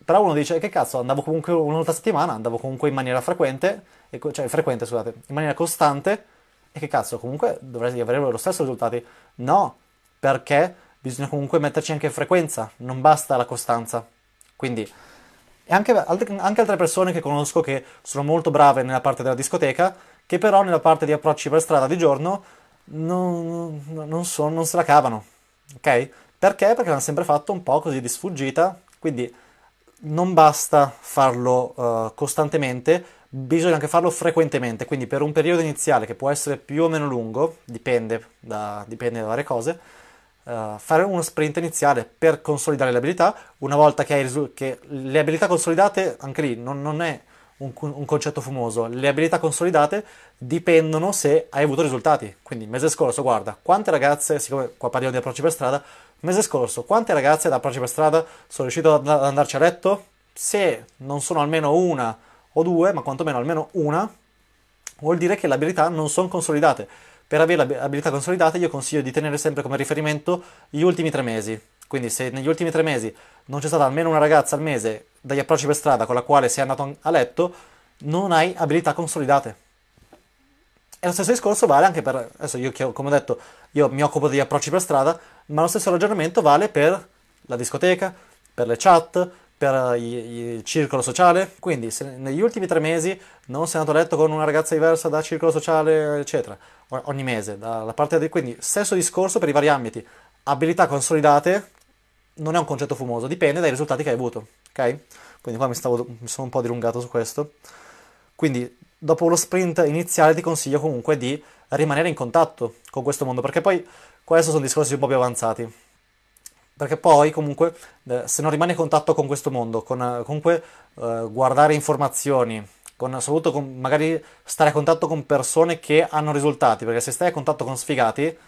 Però uno dice che cazzo, andavo comunque una volta a settimana, andavo comunque in maniera frequente cioè frequente, scusate, in maniera costante, e che cazzo, comunque dovresti avere lo stesso risultato? No, perché bisogna comunque metterci anche frequenza, non basta la costanza. Quindi, e anche, anche altre persone che conosco che sono molto brave nella parte della discoteca, che però nella parte di approcci per strada di giorno non, non, so, non se la cavano, ok? Perché? Perché l'hanno sempre fatto un po' così di sfuggita, quindi non basta farlo uh, costantemente, bisogna anche farlo frequentemente, quindi per un periodo iniziale che può essere più o meno lungo, dipende da, dipende da varie cose, uh, fare uno sprint iniziale per consolidare le abilità, una volta che hai risu- che le abilità consolidate, anche lì non, non è un, un, concetto fumoso, le abilità consolidate dipendono se hai avuto risultati, quindi il mese scorso guarda quante ragazze, siccome qua parliamo di approcci per strada, mese scorso quante ragazze da approcci per strada sono riuscite ad andarci a letto? Se non sono almeno una o due, ma quantomeno almeno una, vuol dire che le abilità non sono consolidate. Per avere le abilità consolidate io consiglio di tenere sempre come riferimento gli ultimi tre mesi. Quindi se negli ultimi tre mesi non c'è stata almeno una ragazza al mese dagli approcci per strada con la quale sei andato a letto, non hai abilità consolidate. E lo stesso discorso vale anche per, adesso io come ho detto, io mi occupo degli approcci per strada, ma lo stesso ragionamento vale per la discoteca, per le chat, per eh, il circolo sociale, quindi se negli ultimi tre mesi non sei andato a letto con una ragazza diversa da circolo sociale, eccetera, ogni mese, dalla parte di, quindi stesso discorso per i vari ambiti, abilità consolidate non è un concetto fumoso, dipende dai risultati che hai avuto, ok? Quindi qua mi, stavo, mi sono un po' dilungato su questo. Quindi dopo lo sprint iniziale ti consiglio comunque di rimanere in contatto con questo mondo, perché poi questo sono discorsi un po' più avanzati perché poi comunque eh, se non rimani in contatto con questo mondo, con eh, comunque eh, guardare informazioni, con, soprattutto con, magari stare a contatto con persone che hanno risultati, perché se stai a contatto con sfigati, eh,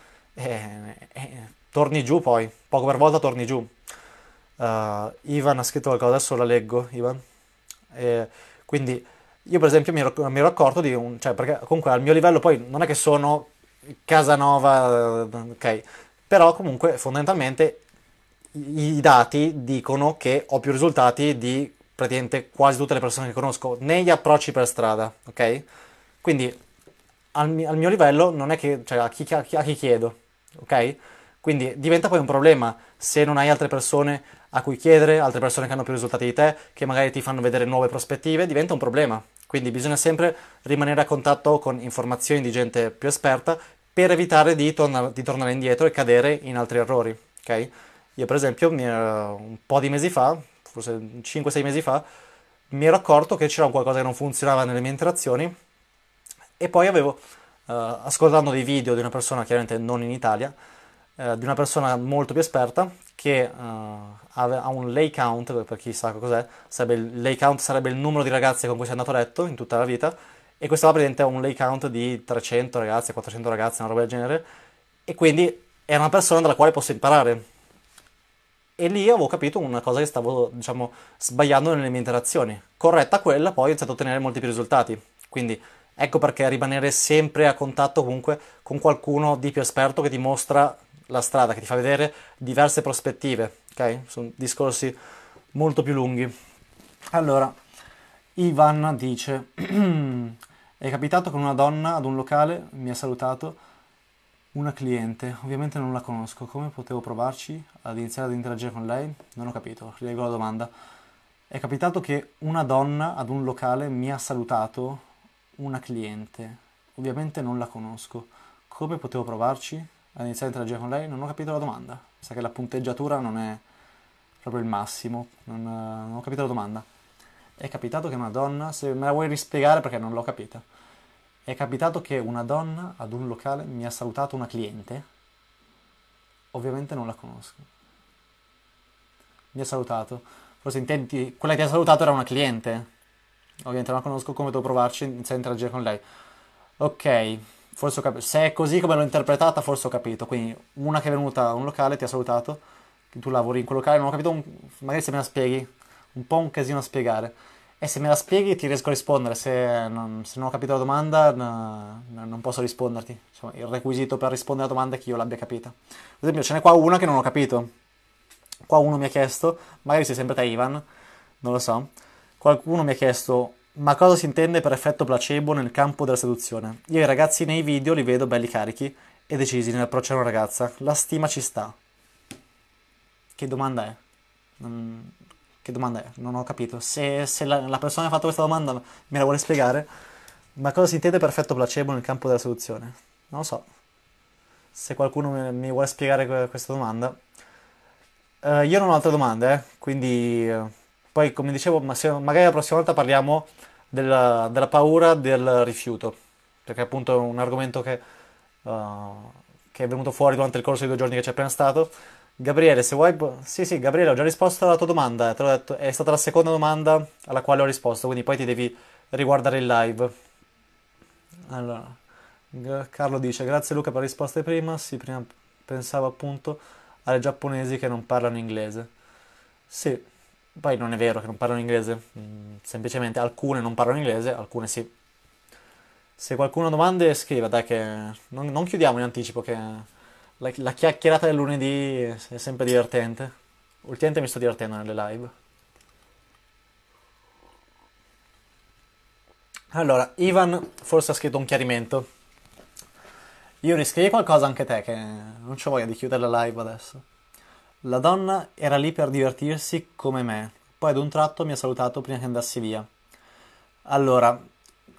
eh, torni giù poi, poco per volta torni giù. Uh, Ivan ha scritto qualcosa, adesso la leggo, Ivan. quindi io per esempio mi ero, mi ero accorto di un... Cioè, perché comunque al mio livello poi non è che sono Casanova, ok, però comunque fondamentalmente i dati dicono che ho più risultati di praticamente quasi tutte le persone che conosco negli approcci per strada, ok? Quindi al, mi- al mio livello non è che, cioè a chi, a chi, a chi chiedo, ok? Quindi diventa poi un problema se non hai altre persone a cui chiedere, altre persone che hanno più risultati di te, che magari ti fanno vedere nuove prospettive, diventa un problema. Quindi bisogna sempre rimanere a contatto con informazioni di gente più esperta per evitare di, torna- di tornare indietro e cadere in altri errori, ok? Io per esempio mi, eh, un po' di mesi fa, forse 5-6 mesi fa, mi ero accorto che c'era qualcosa che non funzionava nelle mie interazioni e poi avevo, eh, ascoltando dei video di una persona, chiaramente non in Italia, eh, di una persona molto più esperta che eh, ha un lay count, per chi sa cos'è, sarebbe il lay count sarebbe il numero di ragazze con cui si è andato a letto in tutta la vita e questa va presente a un lay count di 300 ragazze, 400 ragazze, una roba del genere e quindi è una persona dalla quale posso imparare e lì avevo capito una cosa che stavo, diciamo, sbagliando nelle mie interazioni. Corretta quella, poi ho iniziato a ottenere molti più risultati. Quindi ecco perché rimanere sempre a contatto comunque con qualcuno di più esperto che ti mostra la strada, che ti fa vedere diverse prospettive, ok? Sono discorsi molto più lunghi. Allora, Ivan dice: [CLEARS THROAT] È capitato con una donna ad un locale, mi ha salutato una cliente, ovviamente non la conosco, come potevo provarci ad iniziare ad interagire con lei? Non ho capito, rilego la domanda. È capitato che una donna ad un locale mi ha salutato una cliente, ovviamente non la conosco, come potevo provarci ad iniziare ad interagire con lei? Non ho capito la domanda, sa che la punteggiatura non è proprio il massimo, non, eh, non ho capito la domanda. È capitato che una donna, se me la vuoi rispiegare perché non l'ho capita. È capitato che una donna ad un locale mi ha salutato una cliente, ovviamente non la conosco. Mi ha salutato, forse intendi, quella che ti ha salutato era una cliente, ovviamente non la conosco, come devo provarci, senza interagire con lei. Ok, forse ho capito, se è così come l'ho interpretata forse ho capito, quindi una che è venuta a un locale ti ha salutato, tu lavori in quel locale, non ho capito, un... magari se me la spieghi, un po' un casino a spiegare. E se me la spieghi ti riesco a rispondere, se non, se non ho capito la domanda no, non posso risponderti. Insomma, il requisito per rispondere alla domanda è che io l'abbia capita. Ad esempio ce n'è qua una che non ho capito. Qua uno mi ha chiesto, magari sei sempre te Ivan, non lo so. Qualcuno mi ha chiesto, ma cosa si intende per effetto placebo nel campo della seduzione? Io i ragazzi nei video li vedo belli carichi e decisi nell'approcciare una ragazza. La stima ci sta. Che domanda è? Mm che domanda è? Non ho capito. Se, se la, la, persona che ha fatto questa domanda me la vuole spiegare, ma cosa si intende per effetto placebo nel campo della soluzione? Non lo so. Se qualcuno mi, mi vuole spiegare questa domanda. Uh, io non ho altre domande, eh? quindi uh, poi come dicevo, ma se, magari la prossima volta parliamo della, della, paura del rifiuto, perché appunto è un argomento che, uh, che è venuto fuori durante il corso di due giorni che c'è appena stato Gabriele, se vuoi... Sì, sì, Gabriele, ho già risposto alla tua domanda, te l'ho detto, è stata la seconda domanda alla quale ho risposto, quindi poi ti devi riguardare il live. Allora, Carlo dice, grazie Luca per la risposta di prima, sì, prima pensavo appunto alle giapponesi che non parlano inglese. Sì, poi non è vero che non parlano inglese, mm, semplicemente alcune non parlano inglese, alcune sì. Se qualcuno ha domande scriva, dai che non, non chiudiamo in anticipo che la, la chiacchierata del lunedì è sempre divertente. Ultimamente mi sto divertendo nelle live. Allora, Ivan forse ha scritto un chiarimento. Io scrivi qualcosa anche te, che non c'ho voglia di chiudere la live adesso. La donna era lì per divertirsi come me, poi ad un tratto mi ha salutato prima che andassi via. Allora,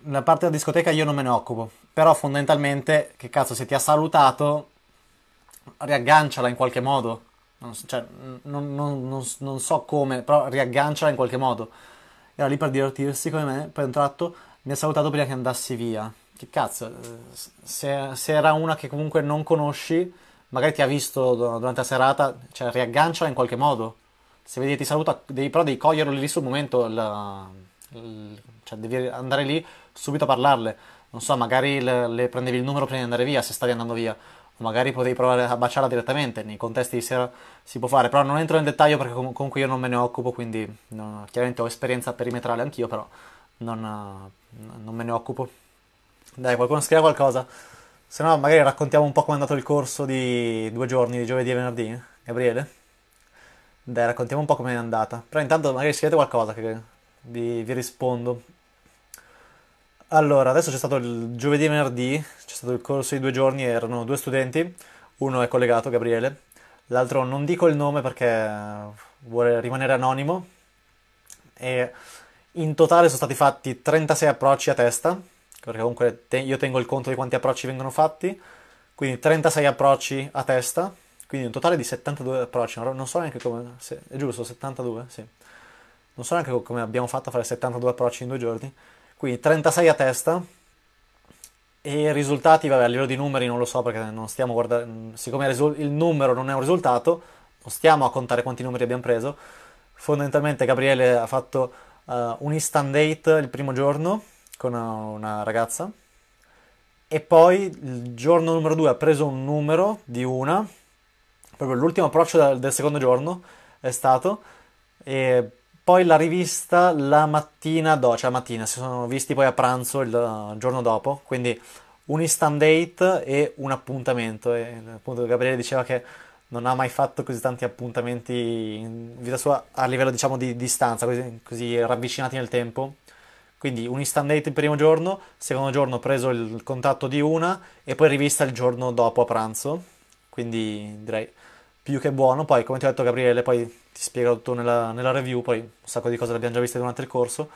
la parte della discoteca io non me ne occupo, però fondamentalmente, che cazzo, se ti ha salutato, riagganciala in qualche modo. Non, so, cioè, non, non, non, so come, però riagganciala in qualche modo. Era lì per divertirsi come me, poi un tratto mi ha salutato prima che andassi via. Che cazzo, eh, se, se era una che comunque non conosci, magari ti ha visto durante la serata, cioè riagganciala in qualche modo. Se vedi ti saluta, devi, però devi coglierlo lì sul momento, la, il, cioè devi andare lì subito a parlarle. Non so, magari le, le prendevi il numero prima di andare via, se stavi andando via magari potevi provare a baciarla direttamente, nei contesti di sera si può fare, però non entro nel dettaglio perché com- comunque io non me ne occupo, quindi no, chiaramente ho esperienza perimetrale anch'io, però non, non, me ne occupo. Dai, qualcuno scrive qualcosa, se no magari raccontiamo un po' come è andato il corso di due giorni, di giovedì e venerdì, Gabriele? Dai, raccontiamo un po' com'è andata, però intanto magari scrivete qualcosa che vi, vi rispondo. Allora, adesso c'è stato il giovedì e venerdì, c'è stato il corso di due giorni, erano due studenti, uno è collegato, Gabriele, l'altro non dico il nome perché vuole rimanere anonimo, e in totale sono stati fatti 36 approcci a testa, perché comunque te- io tengo il conto di quanti approcci vengono fatti, quindi 36 approcci a testa, quindi un totale di 72 approcci, non so neanche come, se, è giusto, 72, sì, non so neanche come abbiamo fatto a fare 72 approcci in due giorni, quindi 36 a testa e i risultati, vabbè, a livello di numeri non lo so perché non stiamo guardando, siccome il numero non è un risultato, non stiamo a contare quanti numeri abbiamo preso. Fondamentalmente Gabriele ha fatto uh, un instant date il primo giorno con eh, una ragazza e poi il giorno numero 2 ha preso un numero di una, proprio l'ultimo approccio del, del secondo giorno è stato e poi la rivista la mattina, dopo, cioè la mattina, si sono visti poi a pranzo il giorno dopo, quindi un instant date e un appuntamento. E appunto Gabriele diceva che non ha mai fatto così tanti appuntamenti in vita sua a livello diciamo di distanza, così, così ravvicinati nel tempo. Quindi un instant date il primo giorno, secondo giorno ho preso il contatto di una e poi rivista il giorno dopo a pranzo. Quindi direi più che buono. Poi come ti ho detto Gabriele, poi ti spiego tutto nella, nella, review, poi un sacco di cose le abbiamo già viste durante il corso.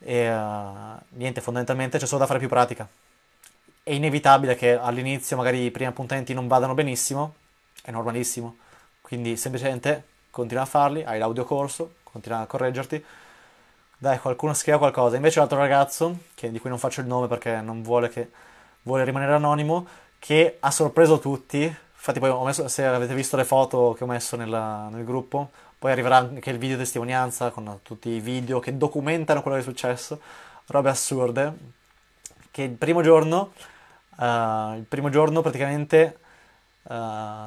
E uh, niente, fondamentalmente c'è solo da fare più pratica. È inevitabile che all'inizio magari i primi appuntamenti non vadano benissimo, è normalissimo. Quindi semplicemente continua a farli, hai l'audio corso, continua a correggerti. Dai, qualcuno scriva qualcosa. Invece l'altro ragazzo, che, di cui non faccio il nome perché non vuole, che, vuole rimanere anonimo, che ha sorpreso tutti Infatti poi ho messo, se avete visto le foto che ho messo nella, nel gruppo, poi arriverà anche il video testimonianza con tutti i video che documentano quello che è successo, robe assurde, che il primo giorno, uh, il primo giorno praticamente, uh,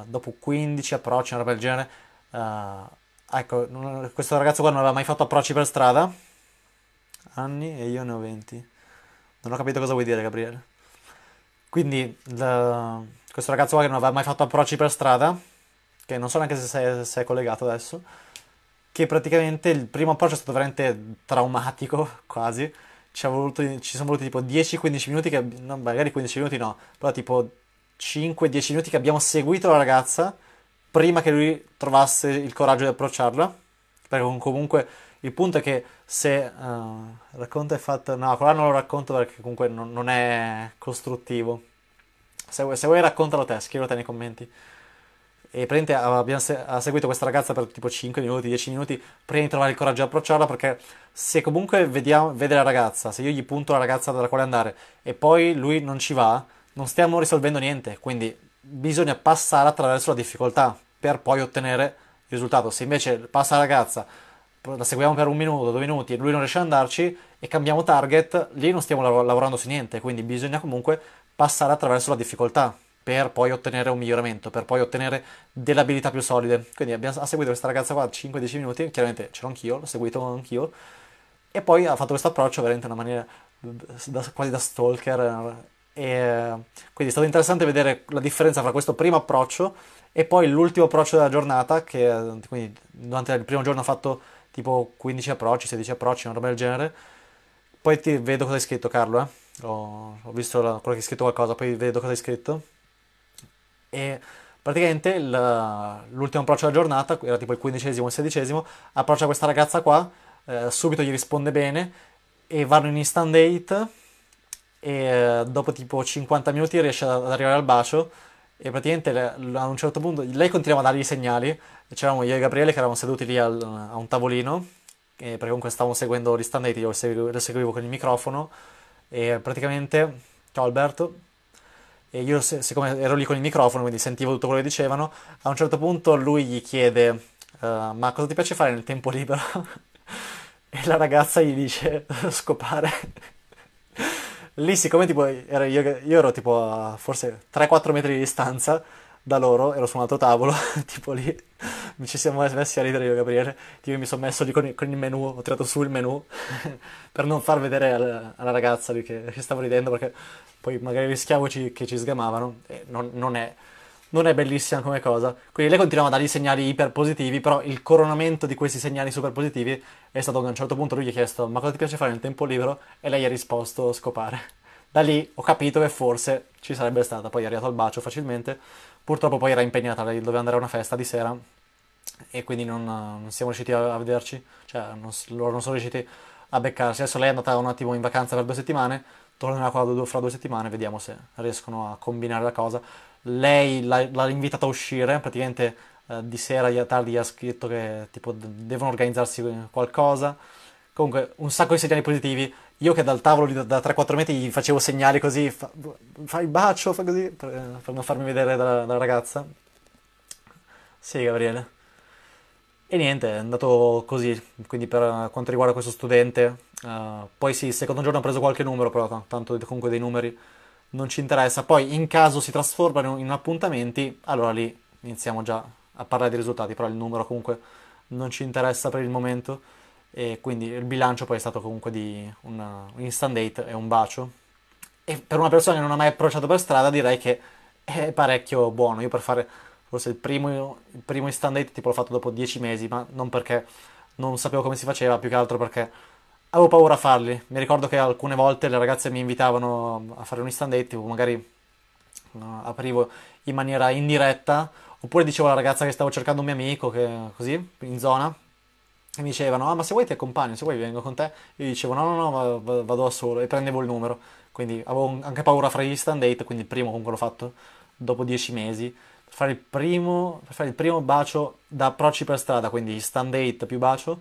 dopo 15 approcci, una roba del genere, uh, ecco, non, questo ragazzo qua non aveva mai fatto approcci per strada, anni e io ne ho 20, non ho capito cosa vuoi dire Gabriele, quindi... La, questo ragazzo qua che non aveva mai fatto approcci per strada, che non so neanche se si è collegato adesso, che praticamente il primo approccio è stato veramente traumatico, [LAUGHS] quasi. Ci, voluto, ci sono voluti tipo 10-15 minuti, che, no, magari 15 minuti no, però tipo 5-10 minuti che abbiamo seguito la ragazza prima che lui trovasse il coraggio di approcciarla. Perché comunque il punto è che se uh, racconto è fatto. No, quella non lo racconto perché comunque non, non è costruttivo. Se vuoi, se vuoi raccontalo te, scrivilo nei commenti. E praticamente abbiamo se- ha seguito questa ragazza per tipo 5 minuti, 10 minuti, prima di trovare il coraggio di approcciarla, perché se comunque vediamo, vede la ragazza, se io gli punto la ragazza dalla quale andare e poi lui non ci va, non stiamo risolvendo niente, quindi bisogna passare attraverso la difficoltà per poi ottenere il risultato. Se invece passa la ragazza, la seguiamo per un minuto, due minuti e lui non riesce ad andarci e cambiamo target, lì non stiamo lav- lavorando su niente, quindi bisogna comunque passare attraverso la difficoltà per poi ottenere un miglioramento, per poi ottenere delle abilità più solide. Quindi abbiamo, ha seguito questa ragazza qua 5-10 minuti, chiaramente c'ero anch'io, l'ho seguito anch'io, e poi ha fatto questo approccio veramente in una maniera da, quasi da stalker. E, quindi è stato interessante vedere la differenza fra questo primo approccio e poi l'ultimo approccio della giornata, che quindi durante il primo giorno ha fatto tipo 15 approcci, 16 approcci, una roba del genere. Poi ti vedo cosa hai scritto Carlo, eh ho, visto la, quello che hai scritto qualcosa, poi vedo cosa hai scritto. E praticamente il, l'ultimo approccio della giornata, era tipo il quindicesimo o il sedicesimo, approccia questa ragazza qua, eh, subito gli risponde bene e vanno in instant date e eh, dopo tipo 50 minuti riesce ad arrivare al bacio e praticamente le, a un certo punto lei continuava a dargli i segnali, c'eravamo io e Gabriele che eravamo seduti lì al, a un tavolino, perché comunque stavamo seguendo gli stand date, io lo seguivo, lo seguivo con il microfono e praticamente, ciao Alberto, e io siccome ero lì con il microfono, quindi sentivo tutto quello che dicevano, a un certo punto lui gli chiede, uh, ma cosa ti piace fare nel tempo libero? [LAUGHS] e la ragazza gli dice, [LAUGHS] scopare. [LAUGHS] lì siccome tipo, ero, io, io, ero tipo a forse 3-4 metri di distanza, da loro, ero su un altro tavolo, [LAUGHS] tipo lì, mi ci siamo messi a ridere io e Gabriele, tipo mi sono messo lì con il, con il, menu, ho tirato su il menu [LAUGHS] per non far vedere alla, alla ragazza lì che, che, stavo ridendo perché poi magari rischiavo ci, che ci sgamavano e non, non, è, non, è, bellissima come cosa. Quindi lei continuava a dargli segnali iper positivi, però il coronamento di questi segnali super positivi è stato che a un certo punto lui gli ha chiesto ma cosa ti piace fare nel tempo libero? E lei ha risposto scopare. Da lì ho capito che forse ci sarebbe stata, poi è arrivato al bacio facilmente Purtroppo poi era impegnata, lei doveva andare a una festa di sera e quindi non, non siamo riusciti a, a vederci, cioè non, loro non sono riusciti a beccarsi. Adesso lei è andata un attimo in vacanza per due settimane, tornerà qua fra due settimane, vediamo se riescono a combinare la cosa. Lei l'ha, l'ha invitata a uscire, praticamente eh, di sera, a tardi, gli ha scritto che tipo, devono organizzarsi qualcosa. Comunque, un sacco di segnali positivi. Io che dal tavolo da, da 3-4 metri gli facevo segnali così, fa, fai il bacio, fa così, per, per non farmi vedere dalla, dalla ragazza. Sì, Gabriele. E niente, è andato così, quindi per quanto riguarda questo studente. Uh, poi sì, il secondo giorno ho preso qualche numero, però tanto comunque dei numeri non ci interessa. Poi in caso si trasformano in appuntamenti, allora lì iniziamo già a parlare di risultati, però il numero comunque non ci interessa per il momento e quindi il bilancio poi è stato comunque di una, un instant date e un bacio. E per una persona che non ha mai approcciato per strada direi che è parecchio buono. Io per fare forse il primo, il primo instant date tipo l'ho fatto dopo dieci mesi, ma non perché non sapevo come si faceva, più che altro perché avevo paura a farli. Mi ricordo che alcune volte le ragazze mi invitavano a fare un instant date, tipo magari no, eh, aprivo in maniera indiretta, oppure dicevo alla ragazza che stavo cercando un mio amico, che, così, in zona, e mi dicevano, ah ma se vuoi ti accompagno, se vuoi vengo con te, io dicevo no no no vado da solo e prendevo il numero, quindi avevo anche paura fra gli stand date, quindi il primo comunque l'ho fatto dopo dieci mesi, per fare il primo, fare il primo bacio da approcci per strada, quindi stand date più bacio,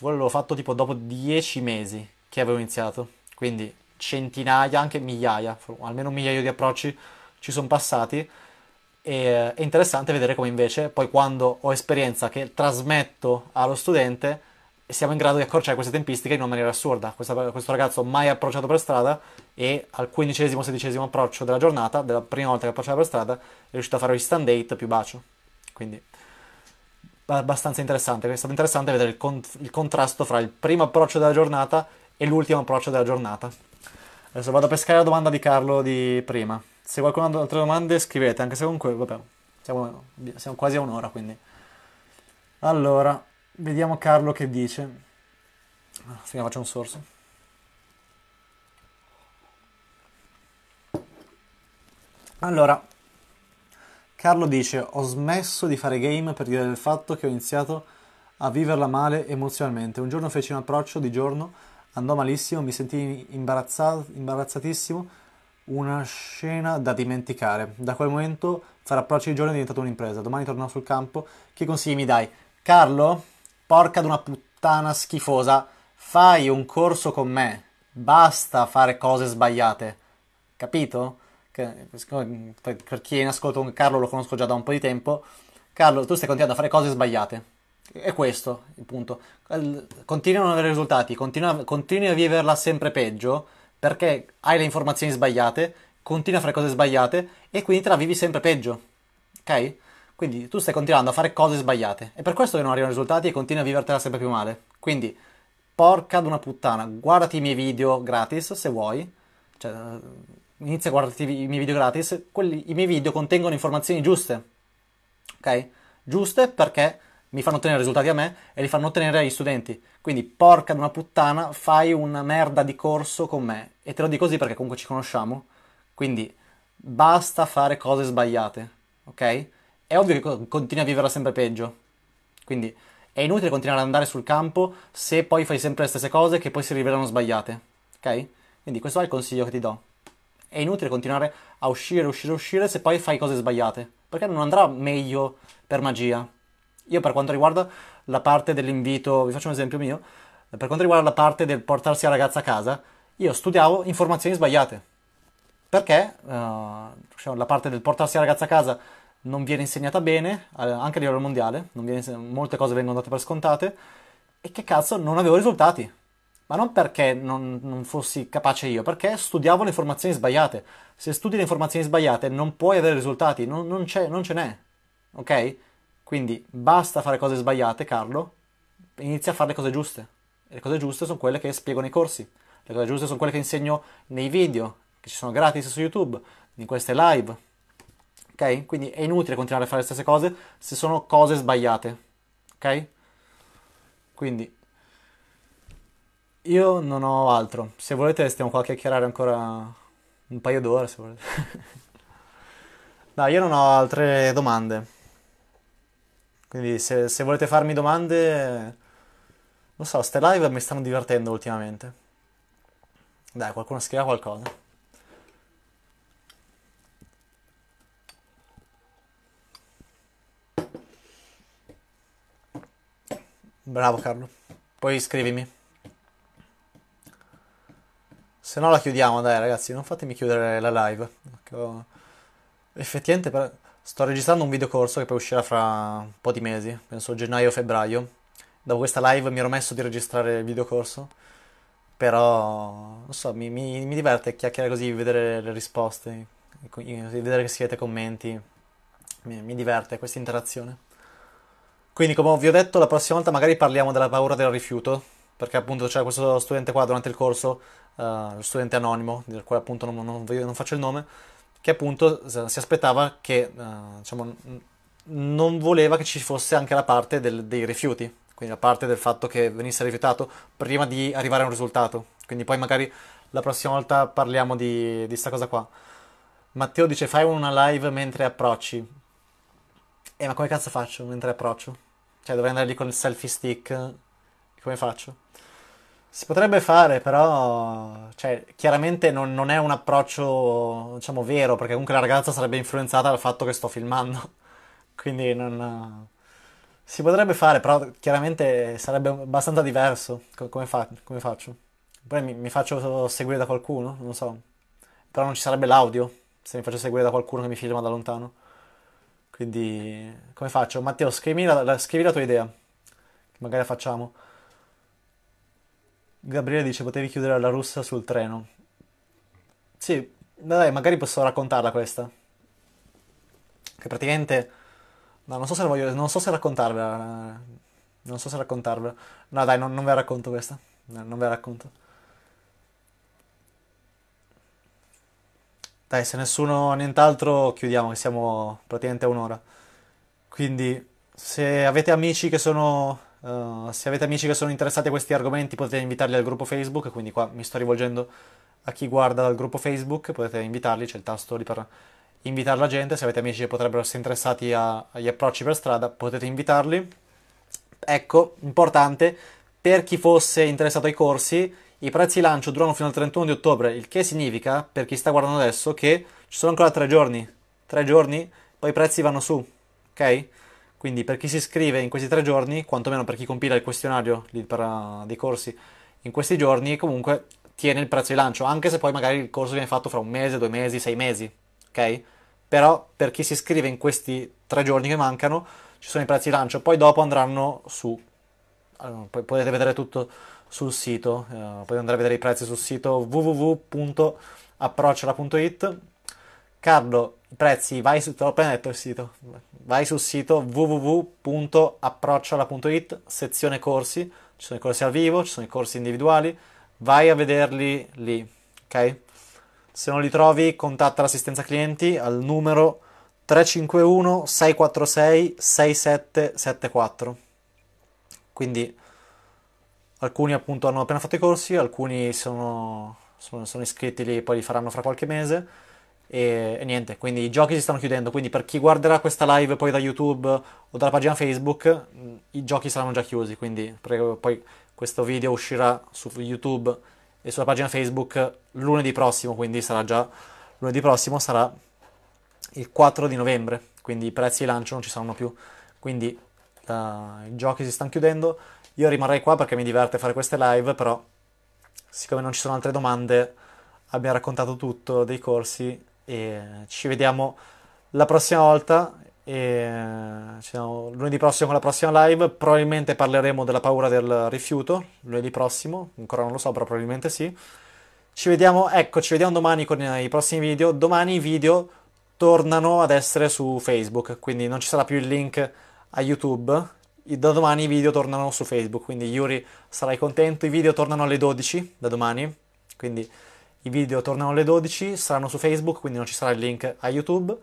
l'ho fatto tipo dopo dieci mesi che avevo iniziato, quindi centinaia, anche migliaia, almeno un migliaio di approcci ci sono passati e, eh, è interessante vedere come invece poi quando ho esperienza che trasmetto allo studente siamo in grado di accorciare queste tempistiche in una maniera assurda. Questa, questo ragazzo mai approcciato per strada e al quindicesimo, sedicesimo approccio della giornata, della prima volta che approcciava per strada, è riuscito a fare il stand date più bacio. Quindi abbastanza interessante. È stato interessante vedere il, con- il contrasto fra il primo approccio della giornata e l'ultimo approccio della giornata. Adesso vado a pescare la domanda di Carlo di prima. Se qualcuno ha altre domande scrivete, anche se comunque, vabbè, siamo, siamo quasi a un'ora quindi. Allora, vediamo Carlo che dice. Prima ah, faccio un sorso. Allora, Carlo dice: Ho smesso di fare game per dire del fatto che ho iniziato a viverla male emozionalmente. Un giorno feci un approccio di giorno, andò malissimo, mi sentii imbarazzatissimo una scena da dimenticare. Da quel momento farà approccio di giorno è diventata un'impresa. Domani tornerò sul campo. Che consigli mi dai? Carlo, porca d'una puttana schifosa, fai un corso con me. Basta fare cose sbagliate. Capito? per chi è in ascolto con Carlo lo conosco già da un po' di tempo. Carlo, tu stai continuando a fare cose sbagliate. È questo il punto. Continuano ad avere risultati, continui a viverla sempre peggio perché hai le informazioni sbagliate, continui a fare cose sbagliate e quindi te la vivi sempre peggio. Ok? Quindi tu stai continuando a fare cose sbagliate e per questo che non arrivano risultati e continui a vivertela sempre più male. Quindi, porca d'una puttana, guardati i miei video gratis se vuoi. Cioè, inizia a guardarti i miei video gratis. Quelli, I miei video contengono informazioni giuste. Ok? Giuste perché mi fanno ottenere risultati a me e li fanno ottenere agli studenti. Quindi, porca di una puttana, fai una merda di corso con me. E te lo dico così perché comunque ci conosciamo. Quindi, basta fare cose sbagliate, ok? È ovvio che continui a vivere sempre peggio. Quindi, è inutile continuare ad andare sul campo se poi fai sempre le stesse cose che poi si rivelano sbagliate, ok? Quindi, questo è il consiglio che ti do. È inutile continuare a uscire, uscire, uscire se poi fai cose sbagliate. Perché non andrà meglio per magia. Io per quanto riguarda la parte dell'invito, vi faccio un esempio mio, per quanto riguarda la parte del portarsi la ragazza a casa, io studiavo informazioni sbagliate. Perché uh, la parte del portarsi la ragazza a casa non viene insegnata bene, eh, anche a livello mondiale, molte cose vengono date per scontate, e che cazzo non avevo risultati. Ma non perché non, non, fossi capace io, perché studiavo le informazioni sbagliate. Se studi le informazioni sbagliate non puoi avere risultati, non, non, non ce n'è, ok? Quindi basta fare cose sbagliate, Carlo, inizia a fare le cose giuste. E le cose giuste sono quelle che spiego nei corsi, le cose giuste sono quelle che insegno nei video, che ci sono gratis su YouTube, in queste live. Ok? Quindi è inutile continuare a fare le stesse cose se sono cose sbagliate. Ok? Quindi io non ho altro. Se volete stiamo qua a chiacchierare ancora un paio d'ore, se volete. [LAUGHS] no, io non ho altre domande. Quindi se, se volete farmi domande, non so, ste live mi stanno divertendo ultimamente. Dai, qualcuno scriva qualcosa. Bravo Carlo. Poi scrivimi. Se no la chiudiamo, dai ragazzi, non fatemi chiudere la live. Effettivamente per... Sto registrando un videocorso che poi uscirà fra un po' di mesi, penso gennaio-febbraio. o Dopo questa live mi ero messo di registrare il videocorso, però non so, mi, mi, mi diverte chiacchierare così, vedere le risposte, vedere che scrivete commenti, mi, mi diverte questa interazione. Quindi come vi ho detto, la prossima volta magari parliamo della paura del rifiuto, perché appunto c'era questo studente qua durante il corso, uh, eh, lo studente anonimo, del quale appunto non, non, non faccio il nome, che appunto si aspettava che, diciamo, non voleva che ci fosse anche la parte del, dei rifiuti, quindi la parte del fatto che venisse rifiutato prima di arrivare a un risultato. Quindi poi magari la prossima volta parliamo di questa cosa qua. Matteo dice fai una live mentre approcci. E eh, ma come cazzo faccio mentre approccio? Cioè dovrei andare lì con il selfie stick? Come faccio? Si potrebbe fare, però cioè, chiaramente non, non, è un approccio diciamo, vero, perché comunque la ragazza sarebbe influenzata dal fatto che sto filmando. [LAUGHS] Quindi non... Si potrebbe fare, però chiaramente sarebbe abbastanza diverso come, fa, come faccio. Poi mi, mi, faccio seguire da qualcuno, non so. Però non ci sarebbe l'audio se mi faccio seguire da qualcuno che mi filma da lontano. Quindi come faccio? Matteo, scrivi la, la, scrivi la tua idea, magari la facciamo. Gabriele dice potevi chiudere la russa sul treno. Sì, dai, magari posso raccontarla questa. Che praticamente... No, non so se la voglio... Non so se raccontarvela. Non so se raccontarvela. No, dai, non, non ve la racconto questa. No, non ve la racconto. Dai, se nessuno, nient'altro, chiudiamo, che siamo praticamente a un'ora. Quindi, se avete amici che sono eh, se avete amici che sono interessati a questi argomenti potete invitarli al gruppo Facebook, quindi qua mi sto rivolgendo a chi guarda dal gruppo Facebook, potete invitarli, c'è il tasto lì per invitare la gente, se avete amici che potrebbero essere interessati a, agli approcci per strada potete invitarli. Ecco, importante, per chi fosse interessato ai corsi, i prezzi lancio durano fino al 31 di ottobre, il che significa, per chi sta guardando adesso, che ci sono ancora tre giorni, tre giorni, poi i prezzi vanno su, ok? Quindi per chi si iscrive in questi tre giorni, quantomeno per chi compila il questionario per, eh, dei corsi in questi giorni, comunque tiene il prezzo di lancio, anche se poi magari il corso viene fatto fra un mese, due mesi, sei mesi, ok? Però per chi si iscrive in questi tre giorni che mancano, ci sono i prezzi di lancio, poi dopo andranno su, allora, potete vedere tutto sul sito, eh, potete andare a vedere i prezzi sul sito www.approcciola.it. Carlo prezzi, vai su, te lo prendo il sito, vai sul sito www.approcciola.it, sezione corsi, ci sono i corsi al vivo, ci sono i corsi individuali, vai a vederli lì, ok? Se non li trovi, contatta l'assistenza clienti al numero 351 646 6774. Quindi alcuni appunto hanno appena fatto i corsi, alcuni sono, sono, sono iscritti lì, poi li faranno fra qualche mese e, e, niente, quindi i giochi si stanno chiudendo, quindi per chi guarderà questa live poi da YouTube o dalla pagina Facebook, mm, i giochi saranno già chiusi, quindi poi questo video uscirà su YouTube e sulla pagina Facebook lunedì prossimo, quindi sarà già lunedì prossimo sarà il 4 di novembre, quindi i prezzi di lancio non ci saranno più, quindi uh, i giochi si stanno chiudendo. Io rimarrei qua perché mi diverte fare queste live, però siccome non ci sono altre domande, abbiamo raccontato tutto dei corsi e ci vediamo la prossima volta e diciamo, lunedì prossimo con la prossima live probabilmente parleremo della paura del rifiuto lunedì prossimo ancora non lo so però probabilmente sì ci vediamo ecco ci vediamo domani con i prossimi video domani i video tornano ad essere su facebook quindi non ci sarà più il link a youtube da domani i video tornano su facebook quindi Yuri sarai contento i video tornano alle 12 da domani quindi i video tornano alle 12, saranno su Facebook, quindi non ci sarà il link a YouTube.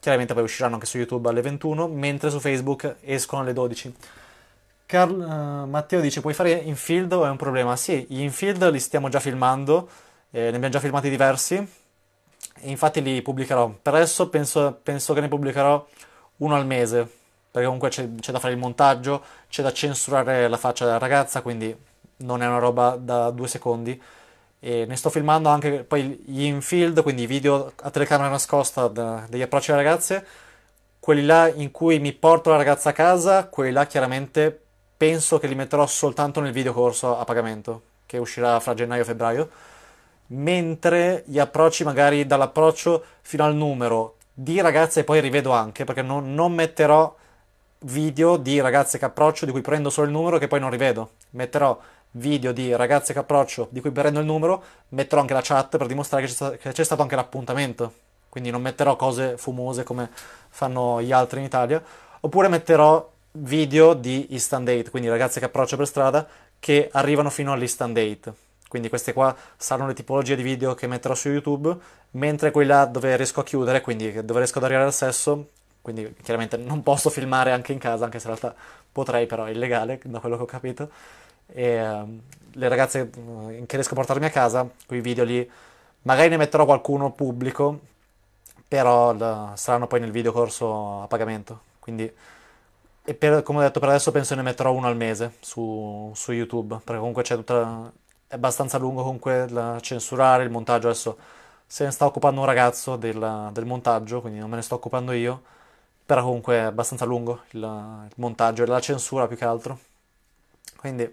Chiaramente poi usciranno anche su YouTube alle 21, mentre su Facebook escono alle 12. Carl, uh, Matteo dice: Puoi fare infield o è un problema? Sì, gli infield li stiamo già filmando, eh, ne abbiamo già filmati diversi, e infatti li pubblicherò. Per adesso penso, penso, che ne pubblicherò uno al mese, perché comunque c'è, c'è da fare il montaggio, c'è da censurare la faccia della ragazza, quindi non è una roba da due secondi e ne sto filmando anche poi gli infield, quindi i video a telecamera nascosta da, degli approcci alle ragazze, quelli là in cui mi porto la ragazza a casa, quelli là chiaramente penso che li metterò soltanto nel video corso a pagamento, che uscirà fra gennaio e febbraio, mentre gli approcci magari dall'approccio fino al numero di ragazze e poi rivedo anche, perché non, non metterò video di ragazze che approccio di cui prendo solo il numero che poi non rivedo, metterò video di ragazze che approccio di cui prendo il numero, metterò anche la chat per dimostrare che c'è, che c'è stato anche l'appuntamento. Quindi non metterò cose fumose come fanno gli altri in Italia. Oppure metterò video di instant date, quindi ragazze che approccio per strada che arrivano fino all'instant date. Quindi queste qua saranno le tipologie di video che metterò su YouTube, mentre quella dove riesco a chiudere, quindi dove riesco ad arrivare al sesso, quindi chiaramente non posso filmare anche in casa, anche se in realtà potrei, però è illegale, da quello che ho capito e ehm, le ragazze eh, che riesco a portarmi a casa, quei video lì, magari ne metterò qualcuno pubblico, però saranno poi nel video corso a pagamento. Quindi, e per, come ho detto, per adesso penso ne metterò uno al mese su, su YouTube, perché comunque c'è tutta... è abbastanza lungo comunque il censurare, il montaggio adesso se ne sta occupando un ragazzo del, del, montaggio, quindi non me ne sto occupando io, però comunque è abbastanza lungo il, il montaggio e la censura più che altro. Quindi,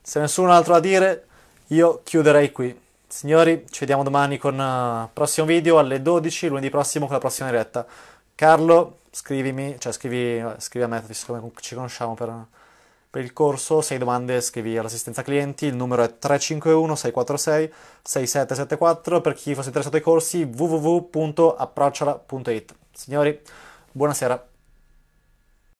se nessun altro da dire, io chiuderei qui. Signori, ci vediamo domani con il eh, prossimo video alle 12, lunedì prossimo con la prossima diretta. Carlo, scrivimi, cioè scrivi, scrivi a me, come ci conosciamo per, per il corso, se hai domande scrivi all'assistenza clienti, il numero è 351-646-6774, per chi fosse interessato ai corsi www.approcciala.it. Signori, buonasera.